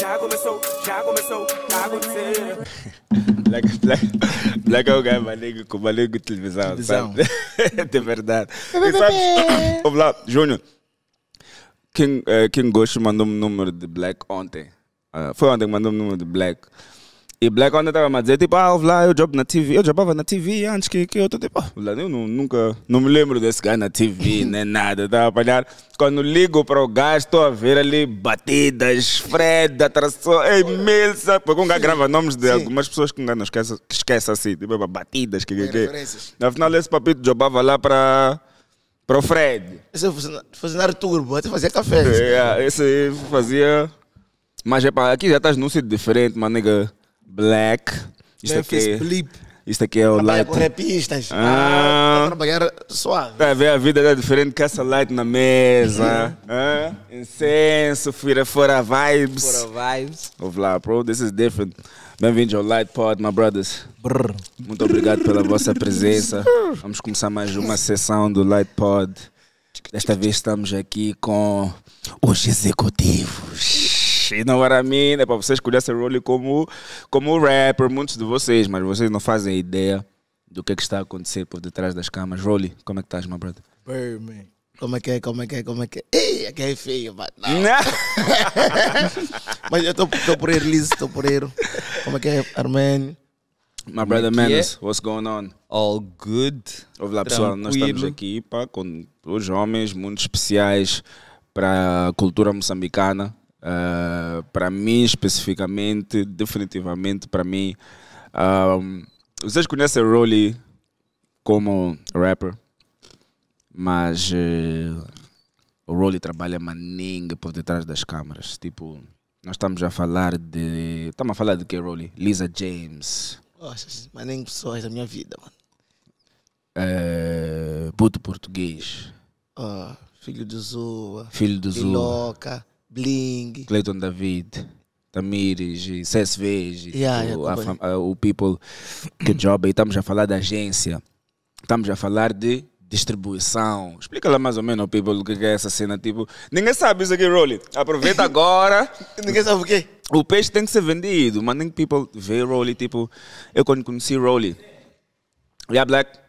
já começou, já começou já acontecer. Black, black, black é o gajo maligno com maligno de televisão, televisão. sabe? de verdade. E sabe, vamos lá, Júnior. King, uh, King Ghost mandou-me um número de Black ontem. Uh, foi ontem que mandou-me um número de Black. E Black quando estava a dizer, é tipo, ah, lá, eu na TV. Eu jogava na TV antes que, que tipo. eu estou tipo, ah, eu não, nunca, não me lembro desse gajo na TV, nem nada, estava a apanhar. Quando ligo para o gajo, estou a ver ali batidas, Fred, atração, imensa. Porque um gajo grava nomes de Sim. algumas pessoas que um gajo não esquece, que esquece assim, tipo, batidas, que, que, é, que. Afinal, esse papito jogava lá para... Para o Fred. Esse é fazia turbo, até fazia café. É, esse fazia... Mas, é pá, aqui já estás num sítio diferente, mas, nega black. Isto aqui, flip. É- isto aqui é o light. com Ah, ah, trabalhar suave. a ver, a vida é diferente, caça light na mesa. ah, incenso, fira fora vibes. Fora vibes. Ouve lá, bro, this is different. Bem-vindos ao Light Pod, my brothers. Brrr. Muito obrigado pela vossa presença. Vamos começar mais uma sessão do Light Pod. Desta vez estamos aqui com os executivos you know what I mean? É para vocês escolher esse role como, como rapper, muitos de vocês, mas vocês não fazem ideia do que é que está a acontecer por detrás das camas. Rolly, como é que estás, meu brother? Birdman. Como é que é, como é que é, como é que é? Ei, aqui é feio, mas não. mas eu estou por ele Liz, estou por ele. Como é que é, Armênio? My brother aqui é, é? what's going on? All good. lá, pessoal, nós estamos aqui pá, com os homens muito especiais para a cultura moçambicana. Uh, para mim, especificamente, definitivamente, para mim. Um, vocês conhecem o Rolly como rapper, mas uh, o Rolly trabalha maninga por detrás das câmaras. Tipo, nós estamos a falar de. Estamos a falar de que, Rolly? Lisa James. Nossa, maninga pessoas da minha vida, mano. Uh, puto português. Ah, filho do Zua. Filho do Zua. Louca. Bling. Clayton David. Tamires e CSVs, yeah, o, a, eh, o people que job. E estamos a falar da agência, estamos a falar de distribuição. Explica lá mais ou menos ao people o que é essa cena. Tipo, ninguém sabe isso aqui, Rolly. Aproveita agora. ninguém sabe o quê? O peixe tem que ser vendido, mas nem people vê Rolly. Tipo, eu quando conheci Rolly, yeah, black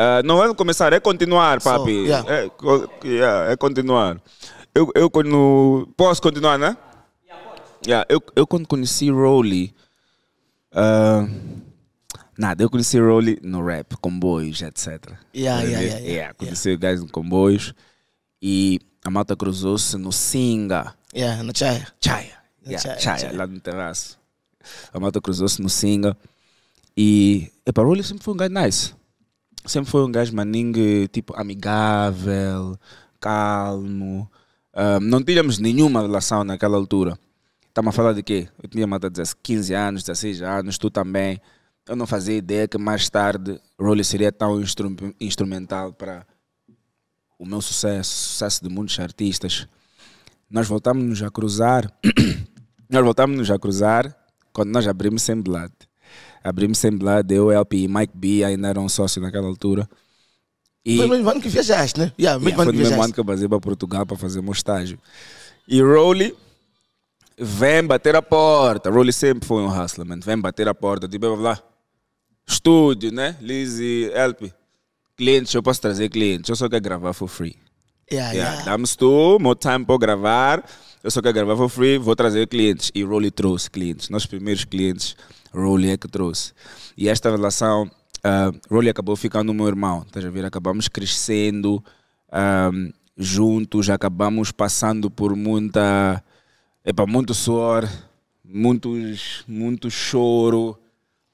eh, não é começar, é continuar, papi. So, yeah. É, yeah, é continuar. Eu, eu quando. Posso continuar, né? Yeah, eu, eu quando conheci Rowley. Uh, eh, nada, eu conheci Rowley no rap, comboios, etc. Yeah, tá yeah, yeah, yeah, conheci o gajo no comboios e a malta cruzou-se no Singa. Yeah, no Chaya. Chaya. Yeah, Chaya, lá no terraço. A malta cruzou-se no Singa e. Epa, Rowley sempre foi um gajo nice sempre foi um gajo maningue, tipo, amigável, calmo. Ah, não tínhamos nenhuma relação naquela altura. Estamos a falar de quê? Eu tinha mais de 15 anos, 16 anos, tu também. Eu não fazia ideia que mais tarde Rolly seria tão instru instrumental para o meu sucesso, sucesso de muitos artistas. Nós voltámos-nos a cruzar, nós voltámos-nos a cruzar quando nós abrimos Blood* abrimos sempre lá, deu LP, Mike B ainda era um sócio naquela altura. E, foi no mesmo ano que viajaste, né? Yeah, mesmo yeah, foi no mesmo ano que eu basei para Portugal para fazer meu estágio. E Rowley vem bater a porta. Rowley sempre foi um hustler, man. Vem bater a porta, tipo, blá. Estúdio, né? e Help. Clientes, eu posso trazer clientes. Eu só quero gravar for free. Yeah, yeah. yeah. Damos tu, meu time para gravar. Eu só quero gravar for free, vou trazer clientes. E Rowley trouxe clientes. Nossos primeiros clientes Rolly é que trouxe. E esta relação, uh, ah, Rolly acabou ficando meu irmão, estás a ver? Acabamos crescendo um, ah, juntos, acabamos passando por muita. Epa, muito suor, muitos, muito choro,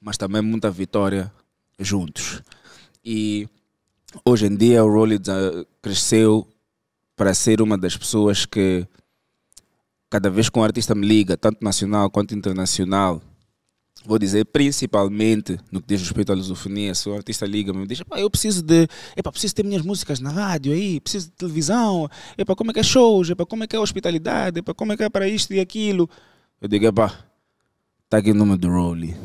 mas também muita vitória juntos. E hoje em dia o Rolly cresceu para ser uma das pessoas que cada vez que um artista me liga, tanto nacional quanto internacional, vou dizer, principalmente no que diz respeito à lusofonia, se o artista liga-me e diz, eu preciso de, epá, preciso ter minhas músicas na rádio aí, preciso de televisão, epá, como é que é shows, epá, como é que é hospitalidade, epá, como é que é para isto e aquilo. Eu digo, epá, tá aqui o nome do Rolly.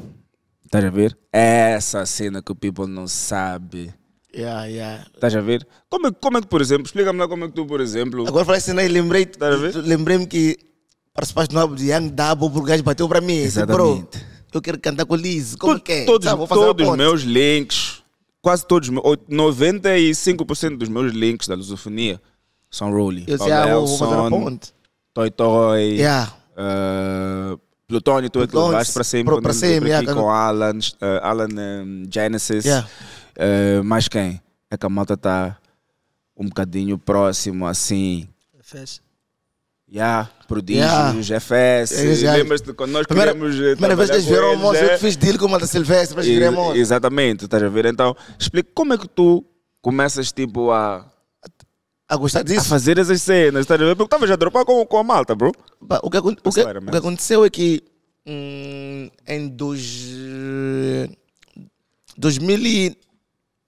Estás a ver? Essa cena que o people não sabe. Yeah, yeah. Estás a ver? Como, é, como é que, por exemplo, explica-me lá como é que tu, por exemplo... Agora falei cena e lembrei-me lembrei que participaste no álbum de Young Double, porque o gajo bateu para mim. Exatamente eu quero cantar com o Liz, como que é? Todos, tá, todos os meus links, quase todos, 95% dos meus links da lusofonia são Rolly. Eu sei, ah, vou fazer ponte. Toy Toy. Yeah. Uh, Plutônio, tu é que levaste para sempre. para sempre, yeah, aqui com Alan, uh, Alan um, eh, Genesis. Yeah. Uh, mais quem? É que a malta está um bocadinho próximo, assim. Fecha Yeah, prodígios, yeah. FS. Eles, yeah. Lembras-te quando nós primeira, queríamos. Eh, primeira vez que eles vieram ao Monza, eu fiz é? deal com o Malta Silvestre para escrever Monza. Exatamente, estás a ver? Então, explica como é que tu começas tipo a. A gostar disso? A fazer essas cenas, estás a ver? Porque estavas a dropar com, com a malta, bro. Bah, o, que, o, que, o, que, aconteceu é que hum, em dois, 2009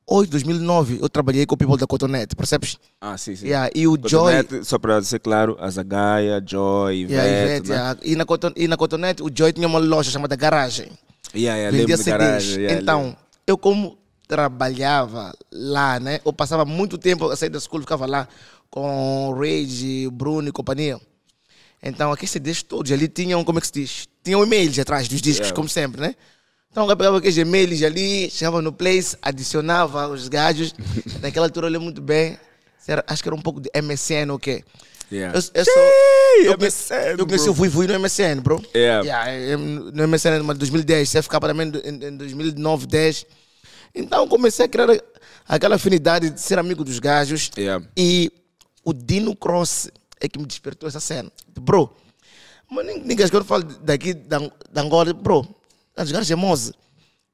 2008, 2009, eu trabalhei com o people da Cotonet, percebes? Ah, sim, sim. Yeah, e o Cotonet, Joy. Só para ser claro, a Zagaia, Joy, Ivete. Yeah, Ivete né? yeah. e, na Coton, e na o Joy tinha uma loja chamada Garagem. Yeah, yeah, vendia CDs. Garagem, yeah, então, lembro. eu como trabalhava lá, né? Eu passava muito tempo, a sair da escola, ficava lá com o Rage, Bruno e companhia. Então, aqueles CDs todos ali tinham, como é que se diz? Tinham e-mails atrás dos discos, yeah. como sempre, né? Então eu pegava aqueles gemelhos ali, chegava no place, adicionava os gajos. Naquela altura eu muito bem. acho que era um pouco de MSN ou okay. quê. Yeah. Eu, eu, sou, eu, MSN, eu conheci o Vui Vui no MSN, bro. Yeah. Yeah, no MSN de 2010, CFK para mim em, 2009, 10. Então comecei a criar aquela afinidade de ser amigo dos gajos. Yeah. E o Dino Cross é que me despertou essa cena. Bro, mas ninguém que eu falo daqui da, da Angola, bro, as gajas é se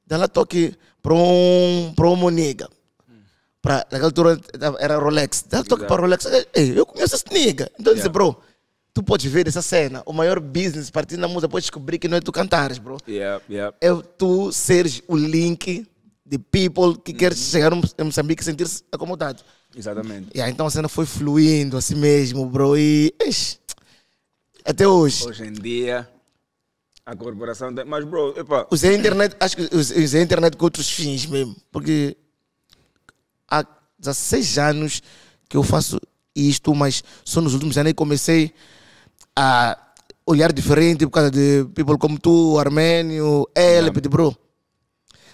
Daí ela toque para um, para uma nega. Pra, naquela altura era Rolex. Daí ela toque para Rolex. Ei, eu conheço esse nega. Então yeah. eu disse, bro, tu podes ver essa cena. O maior business partindo da música, depois descobrir que não é tu cantares, bro. Yeah, yeah. É tu seres o link de people que uhum. quer chegar em Moçambique e sentir-se acomodado. Exatamente. Yeah, então a cena foi fluindo assim mesmo, bro. E. Eish, até hoje. Hoje em dia. A corporação tem. Mas, bro, epa. Usei a internet, acho que usei a internet com outros fins mesmo. Porque há 16 anos que eu faço isto, mas só nos últimos anos que comecei a olhar diferente por causa de people como tu, Armênio, Elp, yeah. bro.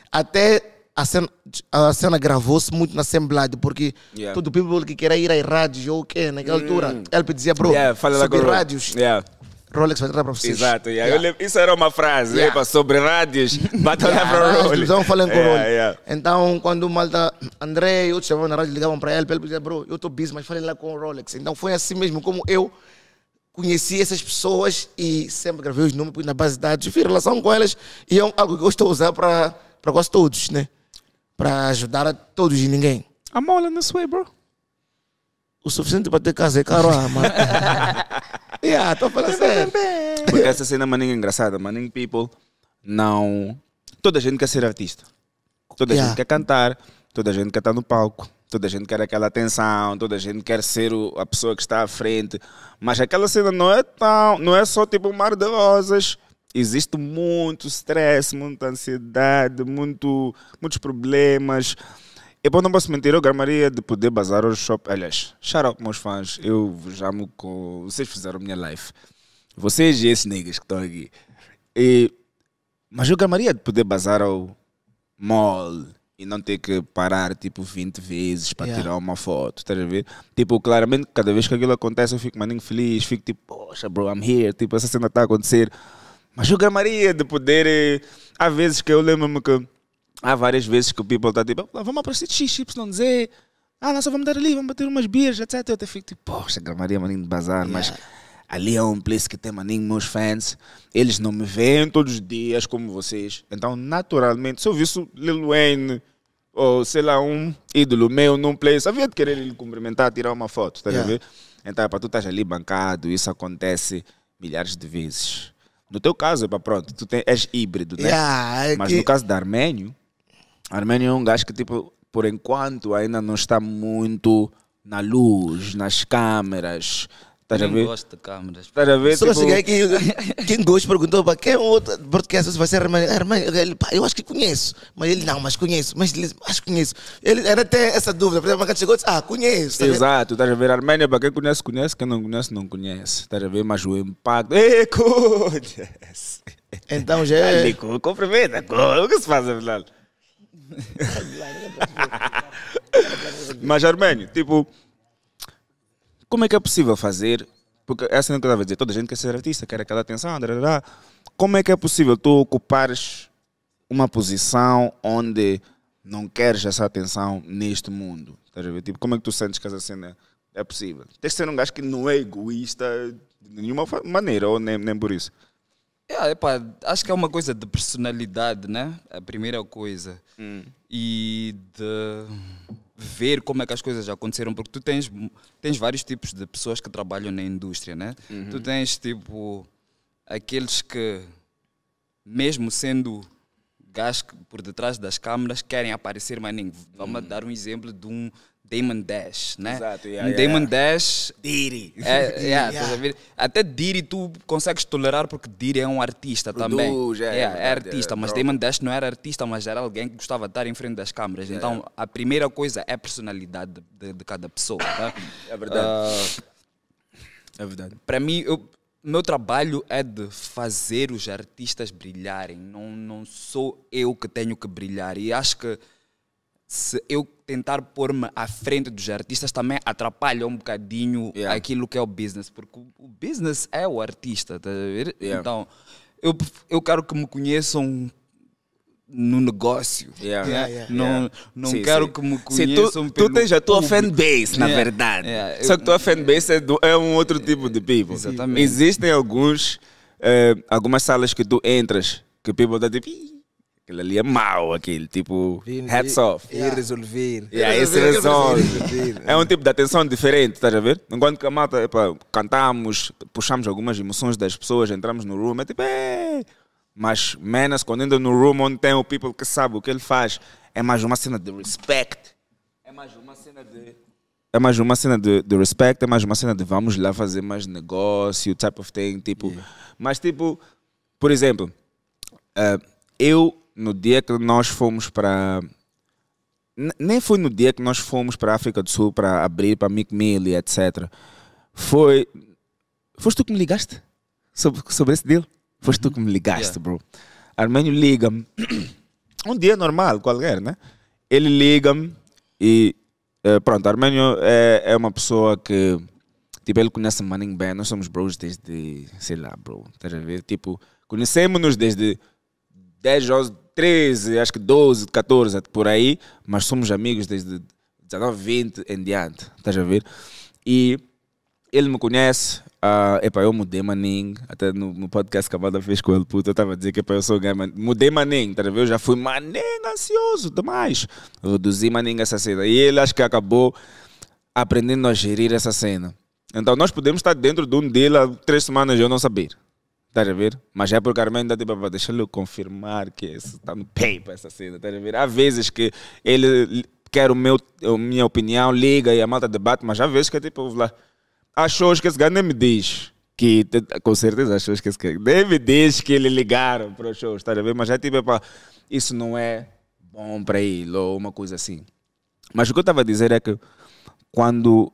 Até a cena, a cena gravou-se muito na assembleia porque yeah. todo o people que queria ir às rádios ou o quê, naquela mm. altura, Elp dizia, bro, yeah, sobre rádios. Yeah. Rolex vai entrar para vocês. Exato, yeah. Yeah. isso era uma frase yeah. sobre rádios, batam yeah, para o Rolex. Então falando com o Rolex. Então, quando o malta, André e outros chamavam na rádio, ligavam para ele, ele dizia, bro, eu estou busy, mas falei lá com o Rolex. Então foi assim mesmo, como eu conheci essas pessoas e sempre gravei os números na base de dados, fiz relação com elas e é algo que eu estou a usar para quase todos, né? Para ajudar a todos e ninguém. I'm all in this way, bro o suficiente para ter casa e carro a ah, mano. yeah, tô falando sério. Porque essa cena é é engraçada. Manning people não... Toda a gente quer ser artista. Toda yeah. gente quer cantar. Toda a gente quer estar no palco. Toda a gente quer aquela atenção. Toda a gente quer ser o, a pessoa que está à frente. Mas aquela cena não é tão... Não é só tipo um mar de rosas existe muito stress, muita ansiedade, muito, muitos problemas bom não posso mentir, eu gostaria de poder bazar o shopping. Aliás, shout out meus fãs, eu já amo com. Vocês fizeram minha live. Vocês e esses niggas que estão aqui. E... Mas eu gostaria de poder bazar ao mall e não ter que parar tipo 20 vezes para yeah. tirar uma foto, estás a ver? Tipo, claramente, cada vez que aquilo acontece eu fico maninho feliz, fico tipo, poxa, bro, I'm here, tipo, essa cena está a acontecer. Mas eu gostaria de poder. Eh, há vezes que eu lembro-me que há várias vezes que o people está tipo, vamos para X, XYZ, ah, nós só vamos dar ali, vamos bater umas birras, etc. Eu até fico tipo, poxa, gramaria é maninho de bazar, yeah. mas ali é um place que tem maninho meus fans, eles não me veem todos os dias como vocês. Então, naturalmente, se eu visse Lil Wayne ou, sei lá, um ídolo meu num place, havia de querer lhe cumprimentar, tirar uma foto, tá yeah. a ver? Então, é para tu estás ali bancado, isso acontece milhares de vezes. No teu caso, é para pronto, tu tens és híbrido, né? Yeah, é Mas que... no caso da Armênio, Armênio é um gajo que, tipo, por enquanto ainda não está muito na luz, nas câmeras. Estás a gosto de câmeras. Tá a ver? Só tipo... cheguei aqui, quem gosta perguntou para quem é outro podcast vai ser Armênio. Armênio, ele, pá, eu acho que conheço. Mas ele, não, mas conheço. Mas ele, acho que conheço. Ele era até essa dúvida. Por exemplo, chegou e disse, ah, conheço. Tá Exato, estás a ver? Armênio, para quem conhece, conhece. Quem não conhece, não conhece. Estás a ver? Mas o impacto... Ei, conhece. Então já é... Cumprimenta, o que se faz, é verdade? Mas, Armênio, tipo, como é que é possível fazer? Porque essa é a que eu estava a dizer, toda a gente quer ser artista, quer aquela atenção, ah, como é que é possível tu ocupares uma posição onde não queres essa atenção neste mundo? Tipo, como é que tu sentes que essa cena é possível? Tens de ser um gajo que não é egoísta de nenhuma maneira, ou nem, nem por isso. Yeah, é, epá, acho que é uma coisa de personalidade, né? A primeira coisa. Hum. E de ver como é que as coisas já aconteceram, porque tu tens, tens vários tipos de pessoas que trabalham na indústria, né? Uhum. Tu tens, tipo, aqueles que, mesmo sendo gás por detrás das câmaras, querem aparecer, mas nem... Vamos uhum. dar um exemplo de um Damon Dash, né? Exato, yeah, um yeah, Damon yeah. Dash. Diri. É, é yeah, Até Diri tu consegues tolerar porque Diri é um artista Produz, também. É, é, é artista, mas Damon Dash não era artista, mas era alguém que gostava de estar em frente das câmeras. Então a primeira coisa é a personalidade de, de, cada pessoa, tá? É verdade. Uh, é verdade. Para mim, o meu trabalho é de fazer os artistas brilharem. Não, não sou eu que tenho que brilhar. E acho que se eu tentar pôr-me à frente dos artistas também atrapalha um bocadinho yeah. aquilo que é o business, porque o business é o artista, tá yeah. Então, eu, eu quero que me conheçam no negócio. Yeah. Tá? Yeah, yeah, não não sim, quero sim. que me conheçam sim, tu, pelo... Tu tens a tua fanbase, na verdade. Só que a tua fanbase é, do, é um outro tipo de people. Exatamente. Existem alguns, uh, algumas salas que tu entras que people está tipo... Aquele ali é mau, aquele tipo Vim, hats off. E yeah. resolver. resolve. É um tipo de atenção diferente, estás a ver? Enquanto que a malta, epa, cantamos, puxamos algumas emoções das pessoas, entramos no room, é tipo, é. Mas Menas, quando entra no room onde tem o people que sabe o que ele faz, é mais uma cena de respect. É mais uma cena de. É mais uma cena de, de respect, é mais uma cena de vamos lá fazer mais negócio, type of thing, tipo. Yeah. Mas tipo, por exemplo, uh, eu no dia que nós fomos para. Nem foi no dia que nós fomos para a África do Sul para abrir para Mick Mill e etc. Foi. Foste tu que me ligaste sobre, sobre esse deal? Foste tu que me ligaste, yeah. bro. Armênio liga-me. Um dia normal, qualquer, né? Ele liga-me e. Eh, pronto, Armênio é, é uma pessoa que. Tipo, ele conhece Manning bem. Nós somos bros desde. Sei lá, bro. Estás a ver? Tipo, conhecemos-nos desde 10 anos, 13, acho que 12, 14, por aí, mas somos amigos desde 19, 20 em diante, estás a ver? E ele me conhece, uh, epá, eu mudei maning, até no, no podcast que a banda fez com ele, puta, eu estava a dizer que epá, eu sou gay, man, mudei maning, estás a ver? Eu já fui maning ansioso demais, reduzi maning essa cena, e ele acho que acabou aprendendo a gerir essa cena. Então nós podemos estar dentro de um deal há três semanas e eu não saber. Estás a ver? Mas é porque Armando está tipo, deixa-lhe confirmar que está no paper essa cena, estás a ver? Há vezes que ele quer o meu, a minha opinião, liga e a malta debate, mas há vezes que é tipo, lá, achou que esse gajo nem me diz que, com certeza achou que esse cara nem me diz que ele ligaram para o show, estás a ver? Mas é tipo, epa, é isso não é bom para ele ou uma coisa assim. Mas o que eu estava a dizer é que quando,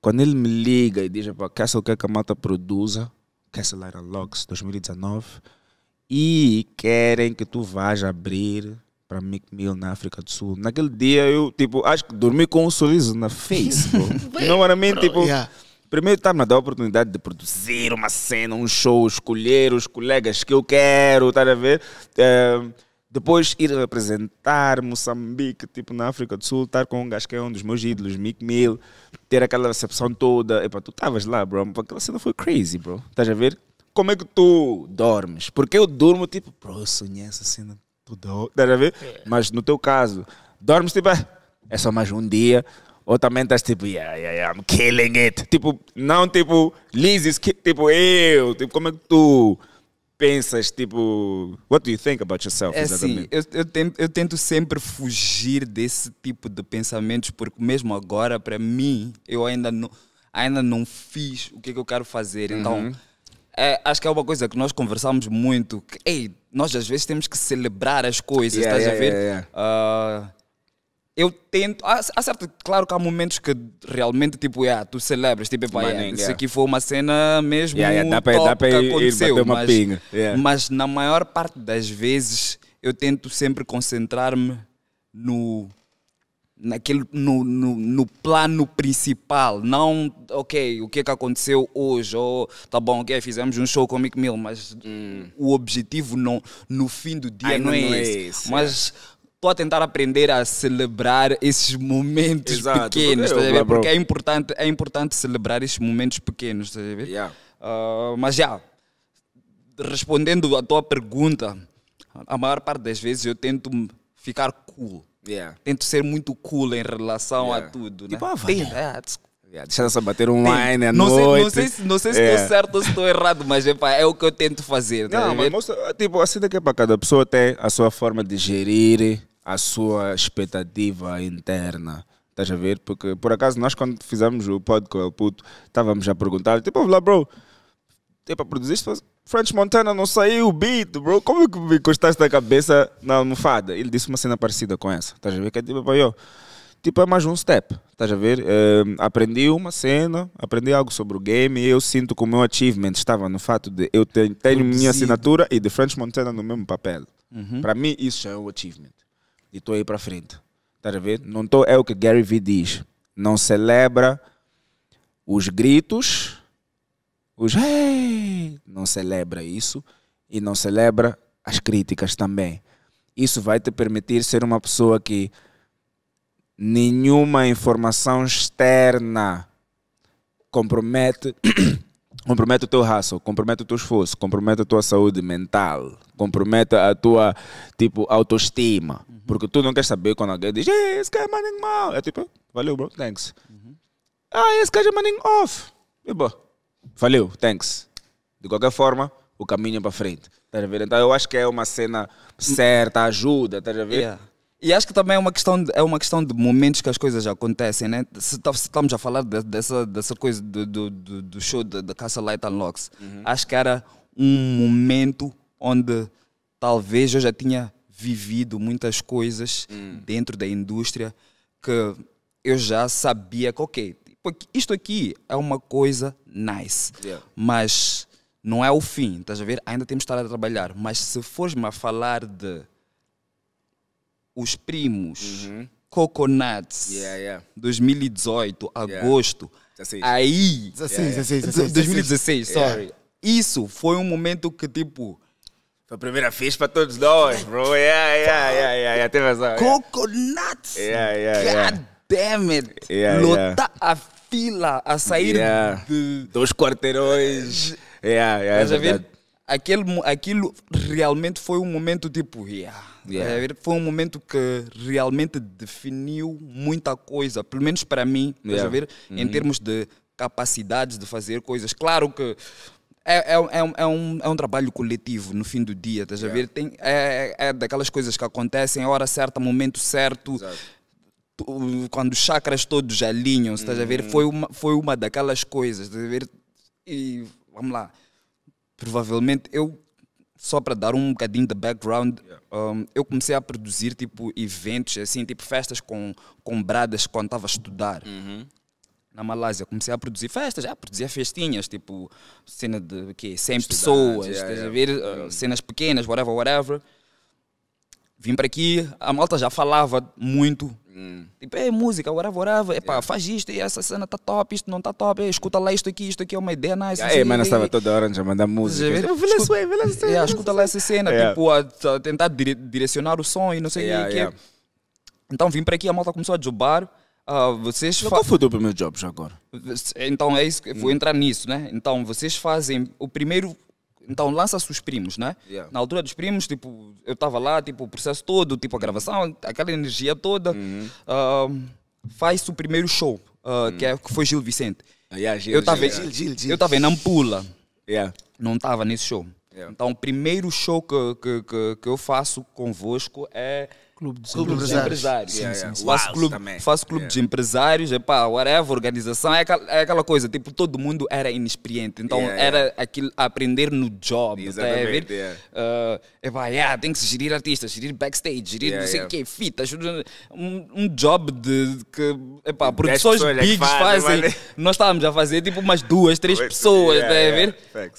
quando ele me liga e diz, é epa, Castle o é que a malta produza, Cancelaram Logs 2019 e querem que tu vás abrir para Mick Mill na África do Sul. Naquele dia eu, tipo, acho que dormi com um sorriso na face, Não era mesmo, tipo... Yeah. Primeiro está-me a dar a oportunidade de produzir uma cena, um show, escolher os colegas que eu quero, estás a ver? Uh, depois ir representar Moçambique, tipo na África do Sul, estar com um gajo que é um dos meus ídolos, Mick Mill, ter aquela recepção toda. Epá, tu estavas lá, bro. Aquela cena foi crazy, bro. Estás a ver? Como é que tu dormes? Porque eu durmo tipo, bro, eu sonhei essa cena toda Estás a ver? É. Mas no teu caso, dormes tipo, ah, é só mais um dia. Ou também estás tipo, yeah, yeah, yeah, I'm killing it. Tipo, não tipo, Liz, tipo eu. Tipo, como é que tu pensas? Tipo, what do you think about yourself? É assim, eu, eu, tento, eu tento sempre fugir desse tipo de pensamentos, porque mesmo agora, para mim, eu ainda não, ainda não fiz o que, é que eu quero fazer. Uhum. Então, é, acho que é uma coisa que nós conversamos muito, que, ei, nós às vezes temos que celebrar as coisas, yeah, estás yeah, a ver? Yeah, yeah. Uh, eu tento. Há, há, certo, claro que há momentos que realmente, tipo, yeah, tu celebras, tipo, epa, yeah, isso aqui foi uma cena mesmo. Yeah, yeah, dá para ir, aconteceu, ir uma mas, pinga. Yeah. mas na maior parte das vezes eu tento sempre concentrar-me no. Naquele, no, no, no, plano principal, não, ok, o que é que aconteceu hoje, ou tá bom, ok, fizemos um show com o Mick Mill, mas hum. o objetivo não, no fim do dia não, não, é, não esse, é esse. Mas estou a tentar aprender a celebrar esses momentos Exato. pequenos, tá Porque é importante, é importante celebrar esses momentos pequenos, tá Yeah. Uh, mas já, respondendo à tua pergunta, a maior parte das vezes eu tento ficar cool. Yeah. Tento ser muito cool em relação yeah. a tudo. Né? Tipo, né? ah, é, Yeah, bater online line à não noite. Sei, não sei, não sei se estou certo ou se estou errado, mas epa, é o que eu tento fazer. Tá não, mas mostra, tipo, assim daqui é para cada pessoa tem a sua forma de gerir a sua expectativa interna. Estás a ver? Porque por acaso nós quando fizemos o pod com o Puto, estávamos a perguntar, tipo, lá, bro, tem tipo, para produzir isto? French Montana não saiu o beat, bro. Como é que me encostaste a cabeça na almofada? Ele disse uma cena parecida com essa. Estás a ver? Que é tipo, eu, tipo, é mais um step. Estás a ver? Uh, aprendi uma cena, aprendi algo sobre o game e eu sinto que o meu achievement estava no fato de eu ter, tenho minha assinatura e de French Montana no mesmo papel. Uhum. Para mim, isso já é um achievement e estou aí para frente. Estás a ver? Não tô, é o que Gary Vee diz. Não celebra os gritos, os hey! não celebra isso e não celebra as críticas também. Isso vai te permitir ser uma pessoa que nenhuma informação externa compromete compromete o teu raça, compromete o teu esforço, compromete a tua saúde mental, compromete a tua, tipo, autoestima. Uhum. Porque tu não queres saber quando alguém diz, esse cara é manning mal. É tipo, valeu, bro, thanks. Uhum. Ah, esse cara é manning off. E bom, valeu, thanks. De qualquer forma, o caminho é para frente. Estás a ver? Então eu acho que é uma cena hum. certa, ajuda, estás a ver? Yeah. E acho que também é uma questão de, é uma questão de momentos que as coisas acontecem, né? Se, tá, se estamos a falar de, dessa, dessa coisa do, do, do show da Casa Light Unlocks, uhum. acho que era um momento onde talvez eu já tinha vivido muitas coisas uhum. dentro da indústria que eu já sabia que, ok, tipo, isto aqui é uma coisa nice, yeah. mas não é o fim, estás a ver? Ainda temos de estar a trabalhar. Mas se fores-me a falar de os Primos, uhum. Coconuts, yeah, yeah. 2018, agosto. 16. Aí. 16, 16, 16, 2016, sorry. Isso foi um momento que, tipo. Foi a primeira vez para todos nós, bro. Yeah, yeah, yeah, yeah, Teve razão. Coconuts! God damn it! Lotar a fila, a sair de. Dos quarteirões. Eh, yeah, yeah, é Aquele, aquilo realmente foi um momento tipo. Yeah Yeah. É, foi um momento que realmente definiu muita coisa, pelo menos para mim, yeah. ver, uhum. em termos de capacidades de fazer coisas. Claro que é, é, é, um, é, um, é um trabalho coletivo no fim do dia, estás yeah. a ver? Tem, é, é daquelas coisas que acontecem, hora certa, momento certo. quando os chakras todos alinham, estás a ver? Uhum. Foi uma, foi uma daquelas coisas, estás a ver? E vamos lá. Provavelmente eu só para dar um bocadinho de background, um, eu comecei a produzir tipo eventos, assim, tipo festas com, com bradas quando estava a estudar. Uhum. Na Malásia, comecei a produzir festas, já ah, produzia festinhas, tipo cena de quê? 100 pessoas, yeah, yeah. ver? Uh, cenas pequenas, whatever, whatever. Vim para aqui, a malta já falava muito Hum. Tipo, é música, whatever, whatever. Epá, yeah. faz isto, e essa cena tá top, isto não tá top, é, escuta lá isto aqui, isto aqui é uma ideia nice. Yeah, assim, é, mas não estava toda hora a mandar música. Escuta, yeah, escuta lá essa cena, yeah. tipo, a, a tentar dire, direcionar o som e não sei o que. Então vim para aqui, a malta começou a jobar. Uh, ah, vocês Qual foi o teu primeiro job já agora? Então é isso, vou hum. entrar nisso, né? Então vocês fazem o primeiro então lança-se os primos, né? Yeah. Na altura dos primos, tipo, eu estava lá, tipo, o processo todo, tipo, a gravação, aquela energia toda. Uhum. Uh, Faz-se o primeiro show, uh, uhum. que, é, que foi Gil Vicente. Ah, yeah, Gil, eu estava yeah. em Nampula. Yeah. Não estava nesse show. Então, o primeiro show que, que, que, que eu faço convosco é clube dos clube empresários. De empresários. Sim, sim, sim. Faço clube, faço clube yeah. de empresários, pá, whatever, organização, é aquela, é aquela, coisa, tipo, todo mundo era inexperiente, então era aquilo aprender no job, Exatamente, tá a uh, epá, yeah, tem que se gerir artistas, gerir backstage, gerir não sei o quê, fitas, um, um, job de que, é epá, produções bigs faz, fazem, é- nós estávamos a fazer tipo umas duas, três pessoas, yeah, tá a ver?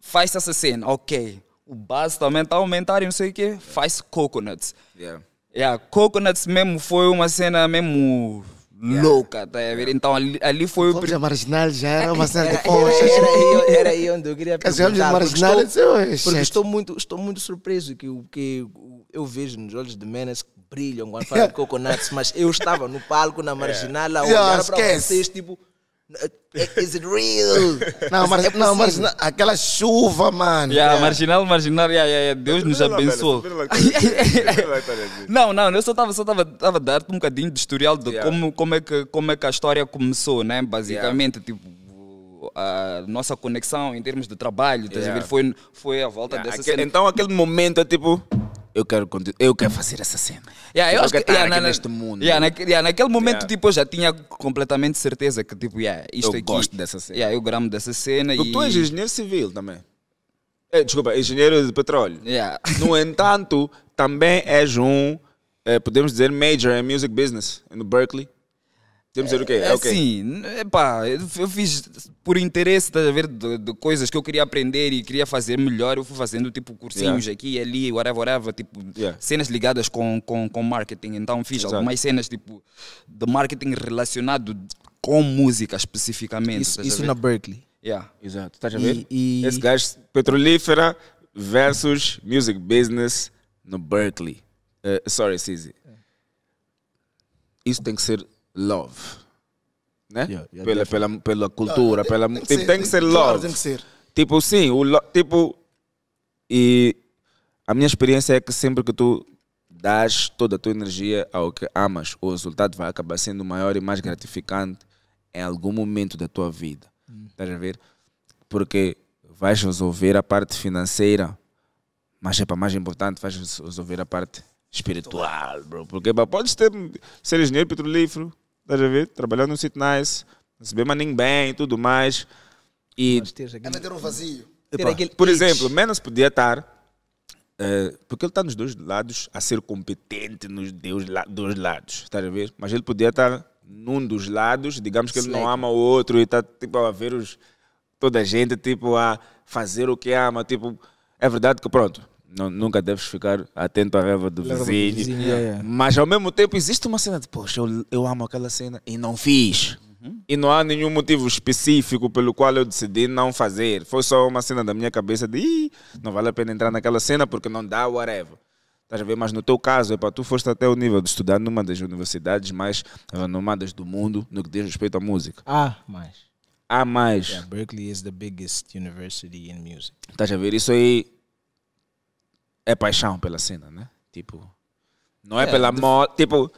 Faz essa cena, ok o base também está a aumentar e não sei o quê, faz coconuts. Yeah. Yeah, Coconuts mesmo foi uma cena mesmo yeah. louca, tá a ver? Então ali, ali foi Fomos o. Fomos marginal já era uma cena de poxa. Era, era, era, aí onde eu queria Chegamos a marginal porque, estou, porque estou, muito, estou muito surpreso que o que eu vejo nos olhos de Menas brilham quando falam de Coconuts, mas eu estava no palco, na é. marginal, a olhar yeah, para vocês, tipo. É, é, is it real? Não, mas, é não, marginal, aquela chuva, mano. Yeah, yeah. Marginal, marginal, yeah, yeah, yeah. Deus nos abençoou. não, não, eu só estava só tava, tava dar-te um bocadinho de historial de yeah. como, como, é que, como é que a história começou, né? Basicamente, tipo a nossa conexão em termos de trabalho, yeah. tá foi, foi a volta yeah. dessa Aque, Então aquele momento é tipo, eu quero, eu quero fazer essa cena. Yeah, eu, tipo, eu acho que, yeah, na, neste mundo. Yeah, na, yeah, naquele momento tipo, eu já tinha completamente certeza que tipo, yeah, isto eu aqui, gosto dessa cena. Yeah, eu gramo dessa cena. e... tu és engenheiro civil também. Eh, desculpa, engenheiro de petróleo. No entanto, também és um, eh, podemos dizer, major em music business no Berkeley. Temos é, o quê? É, é o quê? Sim, pá, eu fiz por interesse, estás a ver, de, de, coisas que eu queria aprender e queria fazer melhor. Eu fui fazendo tipo cursinhos yeah. aqui e ali, whatever, whatever, tipo yeah. cenas ligadas com, com, com marketing. Então fiz Exato. algumas cenas tipo de marketing relacionado com música especificamente. Isso, isso na Berkeley. Yeah. Exato, estás a ver? E, e... Esse gajo petrolífera versus music business no Berkeley. Uh, sorry, Sizi. Isso tem que ser love. Né? Yeah, pela, pela, pela cultura, ah, pela, tem, tipo, que ser, tem que ser love. Claro, tem que ser. Tipo, sim, o lo, tipo. E a minha experiência é que sempre que tu dás toda a tua energia ao que amas, o resultado vai acabar sendo maior e mais gratificante em algum momento da tua vida. Hum. Estás a ver? Porque vais resolver a parte financeira, mas é para mais importante, vais resolver a parte espiritual, bro. Porque pá, podes ter, ser engenheiro petrolífero, Estás a ver? Trabalhando num sítio nice, receber maninho bem e tudo mais. E... É meter um vazio. Epa, por itch. exemplo, menos podia estar. Uh, porque ele está nos dois lados a ser competente nos la, dois lados, estás a ver? Mas ele podia estar num dos lados, digamos que ele não ama o outro e está tipo a ver os, toda a gente tipo a fazer o que ama, tipo, é verdade que pronto, não, nunca deves ficar atento à raiva do vizinho. vizinho yeah. Yeah. Mas ao mesmo tempo existe uma cena de, poxa, eu, eu amo aquela cena e não fiz. Uhum. E não há nenhum motivo específico pelo qual eu decidi não fazer. Foi só uma cena da minha cabeça de, não vale a pena entrar naquela cena porque não dá whatever. Estás a ver? Mas no teu caso, epa, tu foste até o nível de estudar numa das universidades mais renomadas do mundo no que diz respeito à música. Ah, mais. Ah, mais. Yeah, Berkeley is the biggest university in music. Estás a ver? Isso aí é paixão pela cena, né? Tipo, não é, é pela de... moda. Tipo,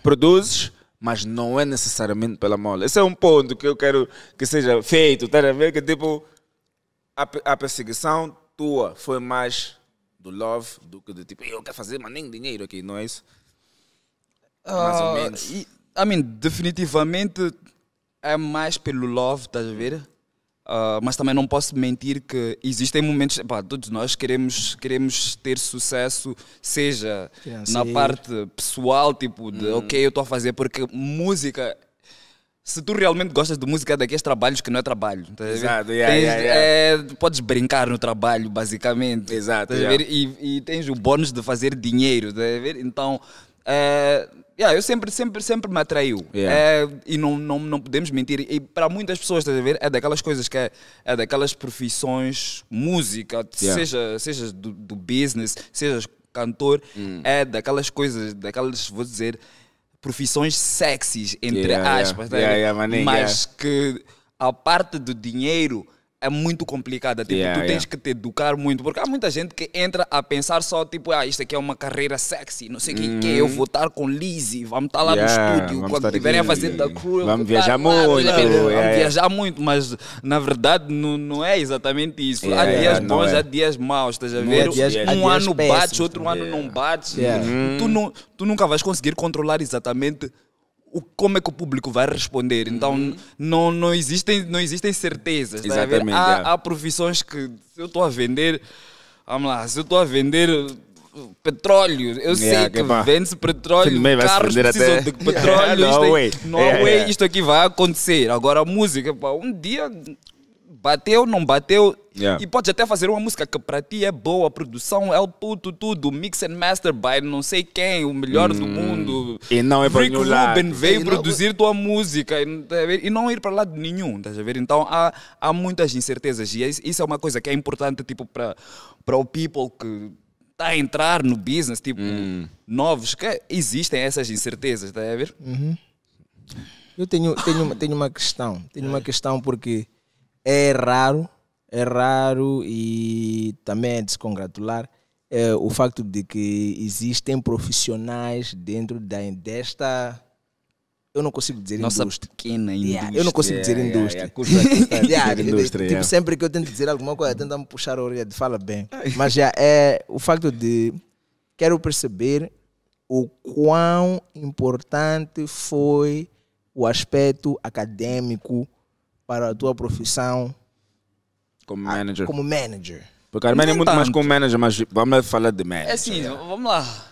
produzes, mas não é necessariamente pela moda. Esse é um ponto que eu quero que seja feito, tá a ver? Que tipo, a, a perseguição tua foi mais do love do que do tipo, eu quero fazer, mas nem dinheiro aqui, não é isso? Mais ou ah, menos. E, I mean, definitivamente é mais pelo love, estás a ver? Uh, mas também não posso mentir que existem momentos, pá, todos nós queremos, queremos ter sucesso, seja na parte pessoal, tipo, de hum. ok, eu estou a fazer, porque música se tu realmente gostas de música, daqueles trabalhos que não é trabalho. Tá Exato, yeah, tens, yeah, yeah. É, podes brincar no trabalho, basicamente. Exato. Tá e, e, tens o bônus de fazer dinheiro, tá Então, é, Yeah, eu sempre, sempre, sempre me atraiu. Yeah. É, e não, não, não podemos mentir. E para muitas pessoas, estás a ver? É daquelas coisas que é, é daquelas profissões, música, yeah. seja, seja do, do business, seja cantor, mm. é daquelas coisas, daquelas, vou dizer, profissões sexys, entre aspas, tá mas que a parte do dinheiro é muito complicada. Tipo, yeah, tu tens yeah. que te educar muito, porque há muita gente que entra a pensar só, tipo, ah, isto aqui é uma carreira sexy, não sei o mm. que, é, eu uhum. vou estar com Lizzie, vamos estar lá yeah, no estúdio, quando estiverem a fazer da crew, vamos viajar muito. Lá, vamos viajar muito, mas na verdade não, não é exatamente isso. há dias bons, é. há dias maus, estás a ver? Dias, um ano bates, outro ano não é. bates. Tu, uhum. não, tu nunca vais conseguir controlar exatamente o, como é que o público vai responder. Então, uhum. não, não, existem, não existem certezas. Tá Exatamente. há, é. há, profissões que, se eu estou a vender, vamos lá, se eu estou a vender uh, petróleo, eu yeah, sei que, vende-se petróleo, carros precisam até... de petróleo, yeah, isto, no, é, no yeah, way, isto aqui vai acontecer. Agora, a música, pá, um dia bateu, não bateu. Yeah. E podes até fazer uma música que para ti é boa, a produção é o puto tudo, mix and master by não sei quem, o melhor do hum. mundo. E não é para Rick Rubin veio e produzir não... tua música e, não tá ir para lado nenhum, estás a ver? Então há, há muitas incertezas e é isso é uma coisa que é importante tipo para para o people que está a entrar no business, tipo, hum. novos, que existem essas incertezas, está a ver? Uhum. Eu tenho, tenho, tenho uma questão, tenho uma é. questão porque é raro, é raro e também é de se congratular é, o facto de que existem profissionais dentro da, desta eu não consigo dizer Nossa indústria. pequena indústria. Yeah, eu não consigo dizer indústria. indústria tipo, tipo sempre que eu tento dizer alguma coisa, me puxar a orelha de fala bem. Mas já é o facto de quero perceber o quão importante foi o aspecto acadêmico para a tua profissão como manager. Como manager. Porque a Armênia é muito tanto. mais como manager, mas vamos falar de manager. É assim, vamos lá.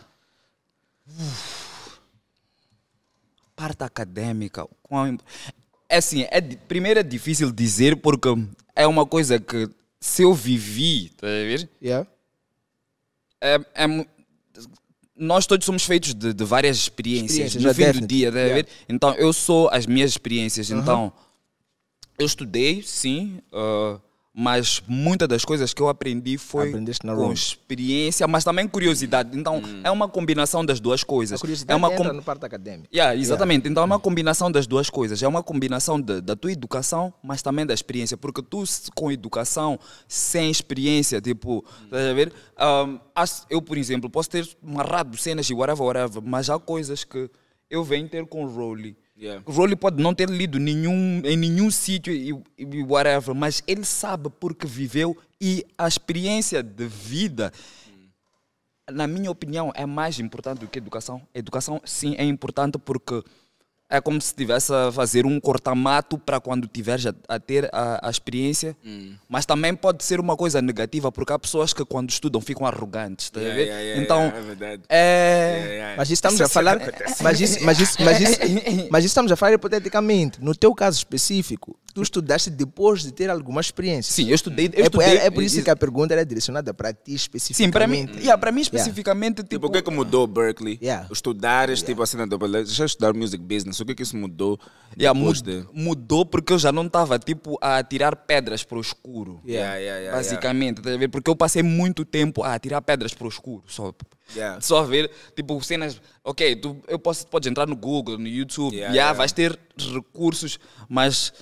Parte acadêmica. É assim, é, primeiro é difícil dizer porque é uma coisa que se eu vivi, estás a ver? Yeah. É, é, nós todos somos feitos de, de várias experiências, experiências no fim do dia, estás a ver? Então eu sou as minhas experiências, uh -huh. então eu estudei, sim, uh, mas muitas das coisas que eu aprendi foi com room. experiência, mas também curiosidade. Então, hum. é uma combinação das duas coisas. A curiosidade é uma com... no parte acadêmica. Yeah, exatamente. Yeah. Então, é uma hum. combinação das duas coisas. É uma combinação de, da tua educação, mas também da experiência. Porque tu, com educação, sem experiência, tipo, estás a ver? eu, por exemplo, posso ter marrado cenas e whatever, whatever, mas há coisas que eu venho ter com o Rowley Yeah. O Rolly pode não ter lido nenhum, em nenhum sítio e, e whatever, mas ele sabe porque viveu e a experiência de vida, na minha opinião, é mais importante do que educação. Educação, sim, é importante porque é como se estivesse a fazer um cortamato para quando tiveres a, a ter a, a experiência. Hum. Mas também pode ser uma coisa negativa, porque há pessoas que quando estudam ficam arrogantes, tá então, é é, yeah, yeah, yeah, então, é... Mas estamos a falar... mas, isso, mas, isso, mas, isso, mas estamos a falar hipoteticamente. No teu caso específico, tu estudaste depois de ter alguma experiência. Sim, eu estudei. Hum. Eu é estudei é, é, por isso que a pergunta era direcionada para ti especificamente. Sim, para mim, yeah, para mim especificamente. Tipo, o tipo- que é que mudou Berkeley? Estudares, tipo, assim, a Já estudar music business o que é que isso mudou. Yeah, mud, de... Mudou porque eu já não estava tipo a tirar pedras para o escuro. Yeah, yeah, basicamente, tá ver? Porque eu passei muito tempo a tirar pedras para o escuro. Só, só ver, tipo, cenas. Ok, tu, eu posso, podes entrar no Google, no YouTube, yeah, yeah, vais ter recursos, mas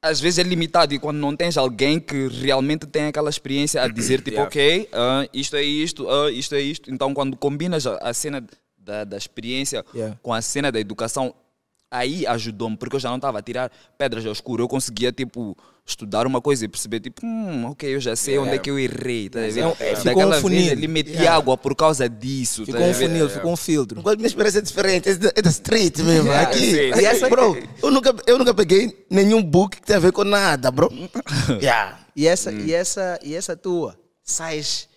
às vezes é limitado e quando não tens alguém que realmente tem aquela experiência a dizer tipo, yeah. ok, uh, isto é isto, uh, isto é isto. Então quando combinas a, a cena da, da experiência yeah. com a cena da educação, aí ajudou-me, porque eu já não estava a tirar pedras ao escuro, eu conseguia, tipo, estudar uma coisa e perceber, tipo, hum, ok, eu já sei yeah. onde é, é que eu errei, tá yeah. É é, ficou Daquela um funil. vez ele metia yeah. água por causa disso, tá Ficou tá um funil, yeah. ficou um filtro. Igual a minha experiência é diferente, é da street mesmo, aqui. Sim, sim. Essa, bro, eu nunca, eu nunca peguei nenhum book que tem a ver com nada, bro. yeah. e, essa, hum. e, essa, e essa tua, sais